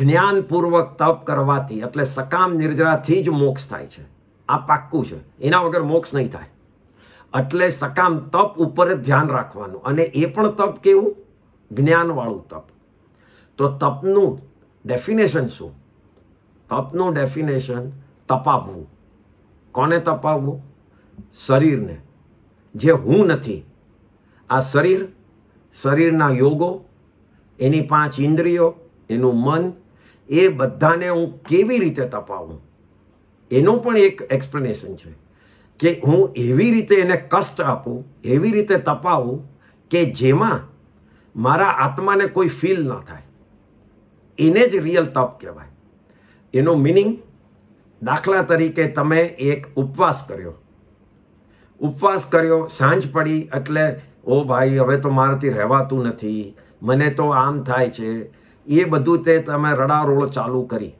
જ્ઞાનપૂર્વક તપ કરવાથી એટલે સકામ નિર્દ્રાથી જ મોક્ષ થાય છે આ પાક્કું છે એના વગર મોક્ષ નહીં થાય એટલે સકામ તપ ઉપર જ ધ્યાન રાખવાનું અને એ પણ તપ કેવું જ્ઞાનવાળું તપ તો તપનું ડેફિનેશન શું તપનું ડેફિનેશન તપાવવું કોને તપાવવું શરીરને જે હું નથી આ શરીર શરીરના યોગો એની પાંચ ઇન્દ્રિયો એનું મન એ બધાને હું કેવી રીતે તપાવું એનું પણ એક એક્સપ્લેનેશન છે કે હું એવી રીતે એને કષ્ટ આપું એવી રીતે તપાવું કે જેમાં મારા આત્માને કોઈ ફીલ ન થાય એને જ રિયલ તપ કહેવાય એનો મિનિંગ દાખલા તરીકે તમે એક ઉપવાસ કર્યો ઉપવાસ કર્યો સાંજ પડી એટલે ઓ ભાઈ હવે તો મારાથી રહેવાતું નથી મને તો આમ થાય છે એ બધું તે તમે રડારોળ ચાલુ કરી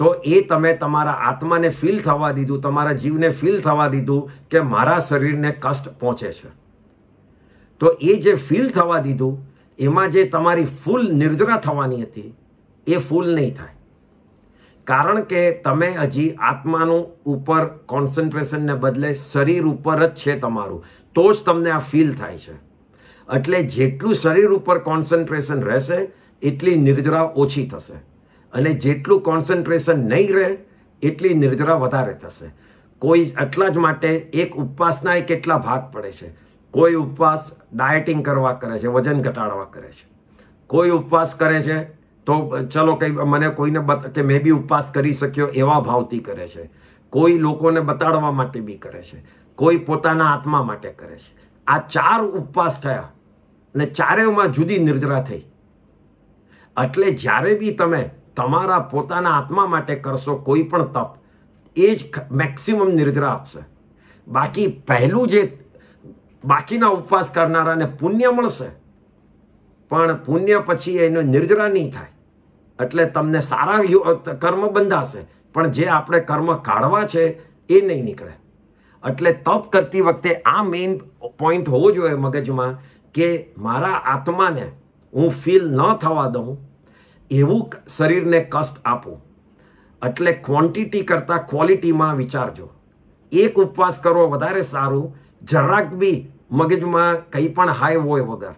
તો એ તમે તમારા આત્માને ફીલ થવા દીધું તમારા જીવને ફીલ થવા દીધું કે મારા શરીરને કષ્ટ પહોંચે છે તો એ જે ફીલ થવા દીધું એમાં જે તમારી ફૂલ નિર્દ્રા થવાની હતી એ ફૂલ નહીં થાય કારણ કે તમે હજી આત્માનું ઉપર કોન્સન્ટ્રેશનને બદલે શરીર ઉપર જ છે તમારું તો જ તમને આ ફીલ થાય છે એટલે જેટલું શરીર ઉપર કોન્સન્ટ્રેશન રહેશે એટલી નિર્દ્રા ઓછી થશે અને જેટલું કોન્સન્ટ્રેશન નહીં રહે એટલી નિર્જરા વધારે થશે કોઈ એટલા જ માટે એક ઉપવાસના કેટલા ભાગ પડે છે કોઈ ઉપવાસ ડાયટિંગ કરવા કરે છે વજન ઘટાડવા કરે છે કોઈ ઉપવાસ કરે છે તો ચલો કંઈ મને કોઈને બતા કે મેં બી ઉપવાસ કરી શક્યો એવા ભાવથી કરે છે કોઈ લોકોને બતાડવા માટે બી કરે છે કોઈ પોતાના આત્મા માટે કરે છે આ ચાર ઉપવાસ થયા ને ચારેમાં જુદી નિર્જરા થઈ એટલે જ્યારે બી તમે તમારા પોતાના આત્મા માટે કરશો કોઈ પણ તપ એ જ મેક્સિમમ નિર્દ્રા આપશે બાકી પહેલું જે બાકીના ઉપવાસ કરનારાને પુણ્ય મળશે પણ પુણ્ય પછી એનો નિર્જરા નહીં થાય એટલે તમને સારા કર્મ બંધાશે પણ જે આપણે કર્મ કાઢવા છે એ નહીં નીકળે એટલે તપ કરતી વખતે આ મેઇન પોઈન્ટ હોવો જોઈએ મગજમાં કે મારા આત્માને હું ફીલ ન થવા દઉં એવું શરીરને કષ્ટ આપો એટલે ક્વોન્ટિટી કરતાં ક્વોલિટીમાં વિચારજો એક ઉપવાસ કરવો વધારે સારું જરાક બી મગજમાં કંઈ પણ હાય હોય વગર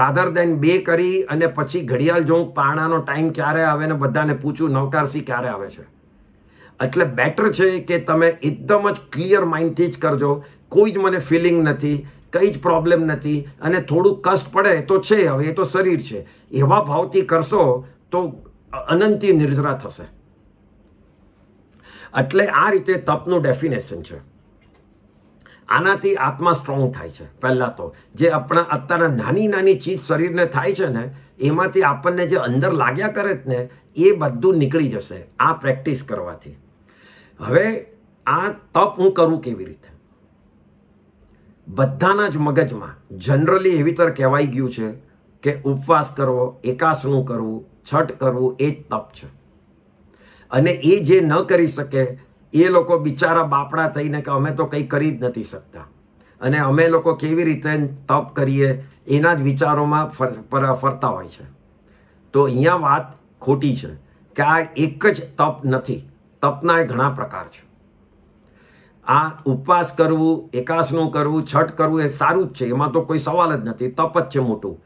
રાધર દેન બે કરી અને પછી ઘડિયાળ જોઉં પાણાનો ટાઈમ ક્યારે આવે ને બધાને પૂછું નવકારસી ક્યારે આવે છે એટલે બેટર છે કે તમે એકદમ જ ક્લિયર માઇન્ડથી જ કરજો કોઈ જ મને ફિલિંગ નથી કંઈ જ પ્રોબ્લેમ નથી અને થોડું કષ્ટ પડે તો છે હવે એ તો શરીર છે એવા ભાવથી કરશો તો અનંતી નિર્જરા થશે એટલે આ રીતે તપનું ડેફિનેશન છે આનાથી આત્મા સ્ટ્રોંગ થાય છે પહેલાં તો જે આપણા અત્યારના નાની નાની ચીજ શરીરને થાય છે ને એમાંથી આપણને જે અંદર લાગ્યા કરે જ ને એ બધું નીકળી જશે આ પ્રેક્ટિસ કરવાથી હવે આ તપ હું કરું કેવી રીતે બધાના જ મગજમાં જનરલી એવી તર કહેવાઈ ગયું છે કે ઉપવાસ કરવો એકાસનું કરવું છટ કરવું એ જ તપ છે અને એ જે ન કરી શકે એ લોકો બિચારા બાપડા થઈને કે અમે તો કંઈ કરી જ નથી શકતા અને અમે લોકો કેવી રીતે તપ કરીએ એના જ વિચારોમાં ફરતા હોય છે તો અહીંયા વાત ખોટી છે કે આ એક જ તપ નથી તપના એ ઘણા પ્રકાર છે આ ઉપવાસ કરવું એકાસનું કરવું છઠ કરવું એ સારું જ છે એમાં તો કોઈ સવાલ જ નથી તપ જ છે મોટું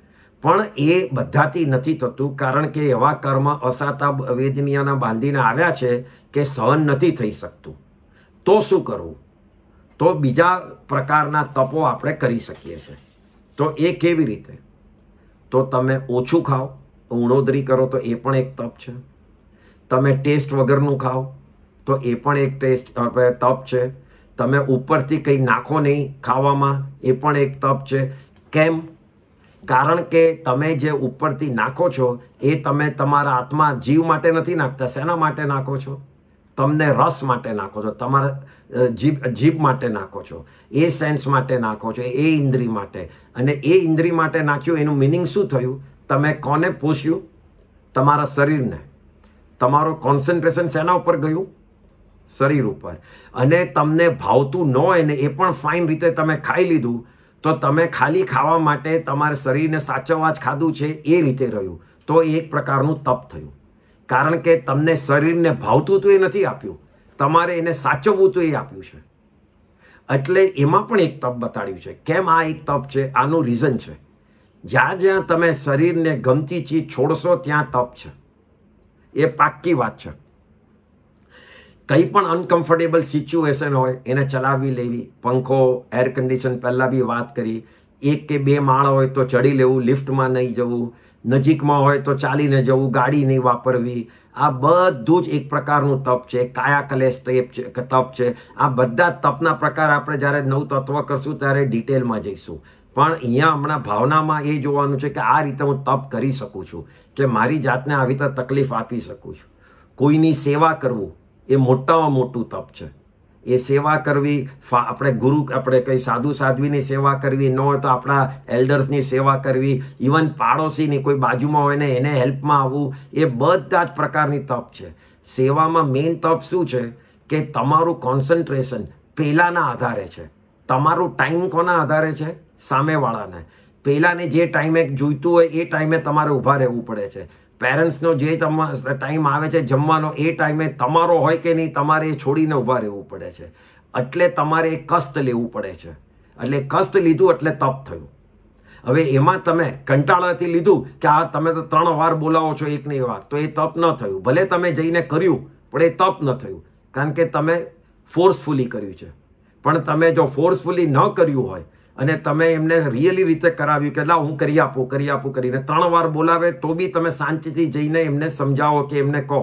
પણ એ બધાથી નથી થતું કારણ કે એવા કર્મ અસાતા વેદમિયાના બાંધીને આવ્યા છે કે સહન નથી થઈ શકતું તો શું કરવું તો બીજા પ્રકારના તપો આપણે કરી શકીએ છીએ તો એ કેવી રીતે તો તમે ઓછું ખાઓ ઉણોદરી કરો તો એ પણ એક તપ છે તમે ટેસ્ટ વગરનું ખાઓ તો એ પણ એક ટેસ્ટ તપ છે તમે ઉપરથી કંઈ નાખો નહીં ખાવામાં એ પણ એક તપ છે કેમ કારણ કે તમે જે ઉપરથી નાખો છો એ તમે તમારા આત્મા જીવ માટે નથી નાખતા શેના માટે નાખો છો તમને રસ માટે નાખો છો તમારા જીભ જીભ માટે નાખો છો એ સેન્સ માટે નાખો છો એ ઇન્દ્રી માટે અને એ ઇન્દ્રી માટે નાખ્યું એનું મિનિંગ શું થયું તમે કોને પોષ્યું તમારા શરીરને તમારો કોન્સન્ટ્રેશન શેના ઉપર ગયું શરીર ઉપર અને તમને ભાવતું ન હોય ને એ પણ ફાઇન રીતે તમે ખાઈ લીધું તો તમે ખાલી ખાવા માટે તમારા શરીરને સાચવવા જ ખાધું છે એ રીતે રહ્યું તો એક પ્રકારનું તપ થયું કારણ કે તમને શરીરને ભાવતું તો એ નથી આપ્યું તમારે એને સાચવવું તો એ આપ્યું છે એટલે એમાં પણ એક તપ બતાડ્યું છે કેમ આ એક તપ છે આનું રીઝન છે જ્યાં જ્યાં તમે શરીરને ગમતી ચીજ છોડશો ત્યાં તપ છે એ પાક્કી વાત છે કંઈ પણ અનકમ્ફર્ટેબલ સિચ્યુએશન હોય એને ચલાવી લેવી પંખો એર કન્ડિશન પહેલાં બી વાત કરી એક કે બે માળ હોય તો ચડી લેવું લિફ્ટમાં નહીં જવું નજીકમાં હોય તો ચાલીને જવું ગાડી નહીં વાપરવી આ બધું જ એક પ્રકારનું તપ છે કાયા કલેશ તપ છે તપ છે આ બધા તપના પ્રકાર આપણે જ્યારે નવું તત્વ કરશું ત્યારે ડિટેલમાં જઈશું પણ અહીંયા હમણાં ભાવનામાં એ જોવાનું છે કે આ રીતે હું તપ કરી શકું છું કે મારી જાતને આવી રીતે તકલીફ આપી શકું છું કોઈની સેવા કરવું એ મોટામાં મોટું તપ છે એ સેવા કરવી આપણે ગુરુ આપણે કંઈ સાધુ સાધ્વીની સેવા કરવી ન હોય તો આપણા એલ્ડર્સની સેવા કરવી ઇવન પાડોશીની કોઈ બાજુમાં હોય ને એને હેલ્પમાં આવવું એ બધા જ પ્રકારની તપ છે સેવામાં મેઇન તપ શું છે કે તમારું કોન્સન્ટ્રેશન પહેલાંના આધારે છે તમારું ટાઈમ કોના આધારે છે સામેવાળાને પહેલાંને જે ટાઈમે જોઈતું હોય એ ટાઈમે તમારે ઊભા રહેવું પડે છે પેરેન્ટ્સનો જે ટાઈમ આવે છે જમવાનો એ ટાઈમે તમારો હોય કે નહીં તમારે એ છોડીને ઊભા રહેવું પડે છે એટલે તમારે એ કષ્ટ લેવું પડે છે એટલે કષ્ટ લીધું એટલે તપ થયું હવે એમાં તમે કંટાળાથી લીધું કે આ તમે તો ત્રણ વાર બોલાવો છો એક નહીં વાર તો એ તપ ન થયું ભલે તમે જઈને કર્યું પણ એ તપ ન થયું કારણ કે તમે ફોર્સફુલી કર્યું છે પણ તમે જો ફોર્સફુલી ન કર્યું હોય અને તમે એમને રિયલી રીતે કરાવ્યું કે લા હું કરી આપું કરી આપું કરીને ત્રણ વાર બોલાવે તો બી તમે શાંતિથી જઈને એમને સમજાવો કે એમને કહો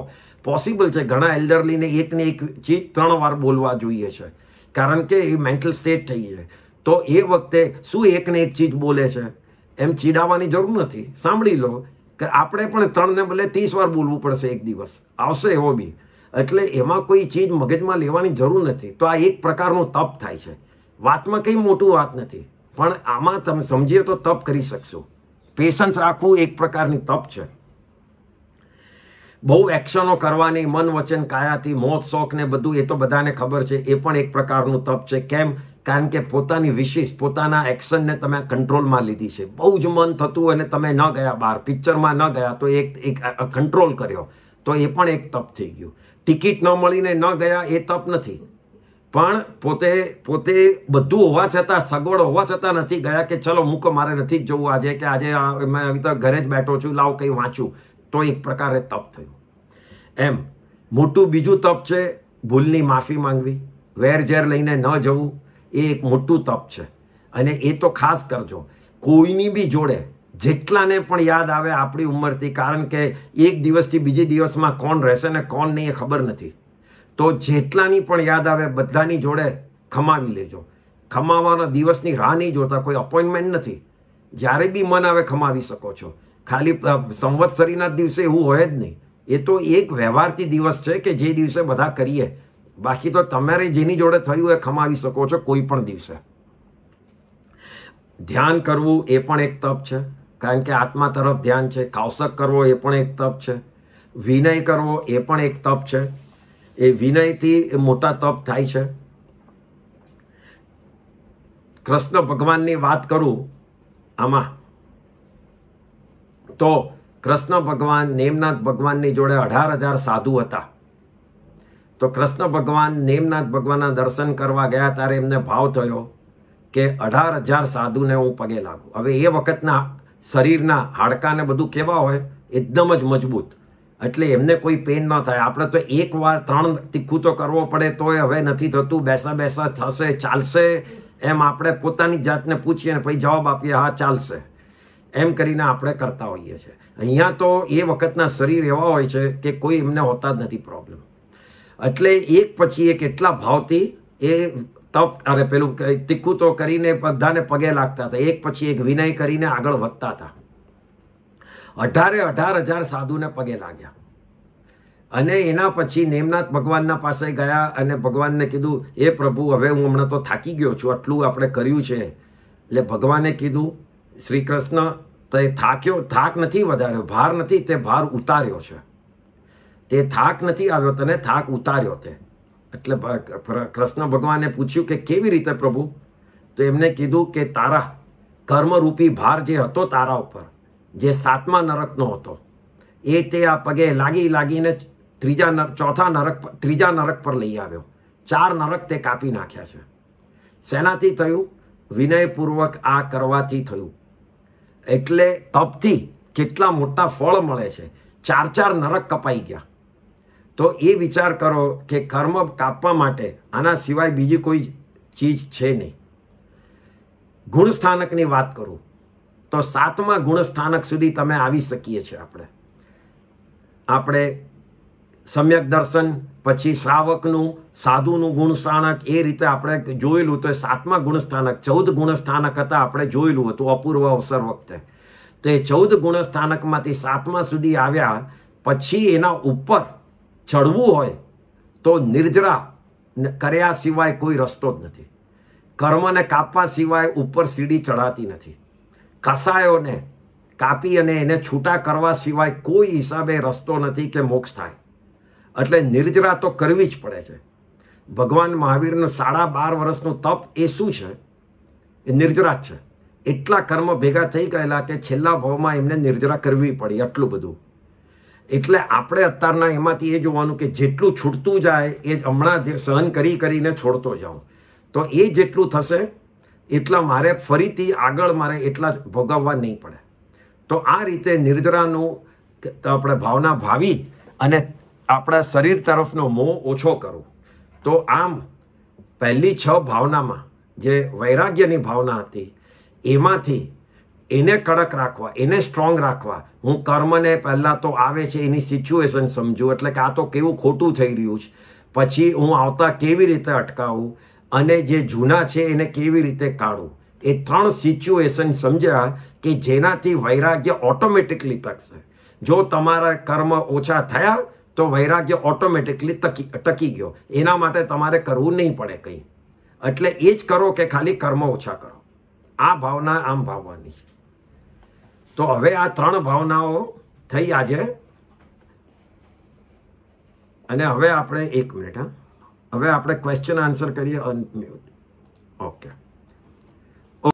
પોસિબલ છે ઘણા એલ્ડરલીને એકને એક ચીજ ત્રણ વાર બોલવા જોઈએ છે કારણ કે એ મેન્ટલ સ્ટેટ થઈ જાય તો એ વખતે શું એકને એક ચીજ બોલે છે એમ ચીડાવવાની જરૂર નથી સાંભળી લો કે આપણે પણ ત્રણને બદલે ત્રીસ વાર બોલવું પડશે એક દિવસ આવશે એવો બી એટલે એમાં કોઈ ચીજ મગજમાં લેવાની જરૂર નથી તો આ એક પ્રકારનો તપ થાય છે વાતમાં કંઈ મોટું વાત નથી પણ આમાં તમે સમજીએ તો તપ કરી શકશો પેશન્સ રાખવું એક પ્રકારની તપ છે બહુ એક્શનો કરવાની મન વચન કાયાથી મોત શોખને બધું એ તો બધાને ખબર છે એ પણ એક પ્રકારનું તપ છે કેમ કારણ કે પોતાની વિશેષ પોતાના એક્શનને તમે કંટ્રોલમાં લીધી છે બહુ જ મન થતું અને તમે ન ગયા બહાર પિક્ચરમાં ન ગયા તો એક એક કંટ્રોલ કર્યો તો એ પણ એક તપ થઈ ગયું ટિકિટ ન મળીને ન ગયા એ તપ નથી પણ પોતે પોતે બધું હોવા છતાં સગવડ હોવા છતાં નથી ગયા કે ચલો મૂકો મારે નથી જ જવું આજે કે આજે મેં તો ઘરે જ બેઠો છું લાવ કંઈ વાંચું તો એક પ્રકારે તપ થયું એમ મોટું બીજું તપ છે ભૂલની માફી માંગવી વેરઝેર લઈને ન જવું એ એક મોટું તપ છે અને એ તો ખાસ કરજો કોઈની બી જોડે જેટલાને પણ યાદ આવે આપણી ઉંમરથી કારણ કે એક દિવસથી બીજે દિવસમાં કોણ રહેશે ને કોણ નહીં એ ખબર નથી તો જેટલાની પણ યાદ આવે બધાની જોડે ખમાવી લેજો ખમાવાના દિવસની રાહ નહીં જોતા કોઈ અપોઇન્ટમેન્ટ નથી જ્યારે બી મન આવે ખમાવી શકો છો ખાલી સંવત્સરીના દિવસે એવું હોય જ નહીં એ તો એક વ્યવહારથી દિવસ છે કે જે દિવસે બધા કરીએ બાકી તો તમારે જેની જોડે થયું એ ખમાવી શકો છો કોઈ પણ દિવસે ધ્યાન કરવું એ પણ એક તપ છે કારણ કે આત્મા તરફ ધ્યાન છે કાવસક કરવો એ પણ એક તપ છે વિનય કરવો એ પણ એક તપ છે એ વિનયથી મોટા તપ થાય છે કૃષ્ણ ભગવાનની વાત કરું આમાં તો કૃષ્ણ ભગવાન નેમનાથ ભગવાનની જોડે અઢાર હજાર સાધુ હતા તો કૃષ્ણ ભગવાન નેમનાથ ભગવાનના દર્શન કરવા ગયા ત્યારે એમને ભાવ થયો કે અઢાર હજાર સાધુને હું પગે લાગુ હવે એ વખતના શરીરના હાડકાને બધું કેવા હોય એકદમ જ મજબૂત એટલે એમને કોઈ પેન ન થાય આપણે તો એકવાર ત્રણ તીખું તો કરવો પડે તોય હવે નથી થતું બેસા બેસા થશે ચાલશે એમ આપણે પોતાની જાતને પૂછીએ ને પછી જવાબ આપીએ હા ચાલશે એમ કરીને આપણે કરતા હોઈએ છીએ અહીંયા તો એ વખતના શરીર એવા હોય છે કે કોઈ એમને હોતા જ નથી પ્રોબ્લેમ એટલે એક પછી એક એટલા ભાવથી એ તપ અરે પેલું તીખું તો કરીને બધાને પગે લાગતા હતા એક પછી એક વિનય કરીને આગળ વધતા હતા અઢારે અઢાર હજાર સાધુને પગે લાગ્યા અને એના પછી નેમનાથ ભગવાનના પાસે ગયા અને ભગવાનને કીધું એ પ્રભુ હવે હું હમણાં તો થાકી ગયો છું આટલું આપણે કર્યું છે એટલે ભગવાને કીધું શ્રી કૃષ્ણ તો એ થાક્યો થાક નથી વધાર્યો ભાર નથી તે ભાર ઉતાર્યો છે તે થાક નથી આવ્યો તને થાક ઉતાર્યો તે એટલે કૃષ્ણ ભગવાને પૂછ્યું કે કેવી રીતે પ્રભુ તો એમને કીધું કે તારા કર્મરૂપી ભાર જે હતો તારા ઉપર જે સાતમા નરકનો હતો એ તે આ પગે લાગી લાગીને ત્રીજા નર ચોથા નરક ત્રીજા નરક પર લઈ આવ્યો ચાર નરક તે કાપી નાખ્યા છે શેનાથી થયું વિનયપૂર્વક આ કરવાથી થયું એટલે તપથી કેટલા મોટા ફળ મળે છે ચાર ચાર નરક કપાઈ ગયા તો એ વિચાર કરો કે કર્મ કાપવા માટે આના સિવાય બીજી કોઈ ચીજ છે નહીં ગુણસ્થાનકની વાત કરું તો સાતમા ગુણસ્થાનક સુધી તમે આવી શકીએ છીએ આપણે આપણે સમ્યક દર્શન પછી શ્રાવકનું સાધુનું ગુણસ્થાનક એ રીતે આપણે જોયેલું તો એ સાતમા ગુણસ્થાનક ચૌદ ગુણસ્થાનક હતા આપણે જોયેલું હતું અપૂર્વ અવસર વખતે તો એ ચૌદ ગુણસ્થાનકમાંથી સાતમા સુધી આવ્યા પછી એના ઉપર ચડવું હોય તો નિર્જરા કર્યા સિવાય કોઈ રસ્તો જ નથી કર્મને કાપવા સિવાય ઉપર સીડી ચડાતી નથી કસાયોને કાપી અને એને છૂટા કરવા સિવાય કોઈ હિસાબે રસ્તો નથી કે મોક્ષ થાય એટલે નિર્જરા તો કરવી જ પડે છે ભગવાન મહાવીરનું સાડા બાર વર્ષનું તપ એ શું છે એ નિર્જરા જ છે એટલા કર્મ ભેગા થઈ ગયેલા કે છેલ્લા ભાવમાં એમને નિર્જરા કરવી પડી આટલું બધું એટલે આપણે અત્યારના એમાંથી એ જોવાનું કે જેટલું છૂટતું જાય એ હમણાં સહન કરી કરીને છોડતો જાઉં તો એ જેટલું થશે એટલા મારે ફરીથી આગળ મારે એટલા ભોગવવા નહીં પડે તો આ રીતે નિર્જરાનું આપણે ભાવના ભાવી અને આપણા શરીર તરફનો મોં ઓછો કરવો તો આમ પહેલી છ ભાવનામાં જે વૈરાગ્યની ભાવના હતી એમાંથી એને કડક રાખવા એને સ્ટ્રોંગ રાખવા હું કર્મને પહેલાં તો આવે છે એની સિચ્યુએશન સમજું એટલે કે આ તો કેવું ખોટું થઈ રહ્યું છે પછી હું આવતા કેવી રીતે અટકાવું અને જે જૂના છે એને કેવી રીતે કાઢવું એ ત્રણ સિચ્યુએશન સમજ્યા કે જેનાથી વૈરાગ્ય ઓટોમેટિકલી તકશે જો તમારા કર્મ ઓછા થયા તો વૈરાગ્ય ઓટોમેટિકલી તકી ટકી ગયો એના માટે તમારે કરવું નહીં પડે કંઈ એટલે એ જ કરો કે ખાલી કર્મ ઓછા કરો આ ભાવના આમ ભાવવાની તો હવે આ ત્રણ ભાવનાઓ થઈ આજે અને હવે આપણે એક મિનિટ હા હવે આપણે ક્વેશ્ચન આન્સર કરીએ ઓકે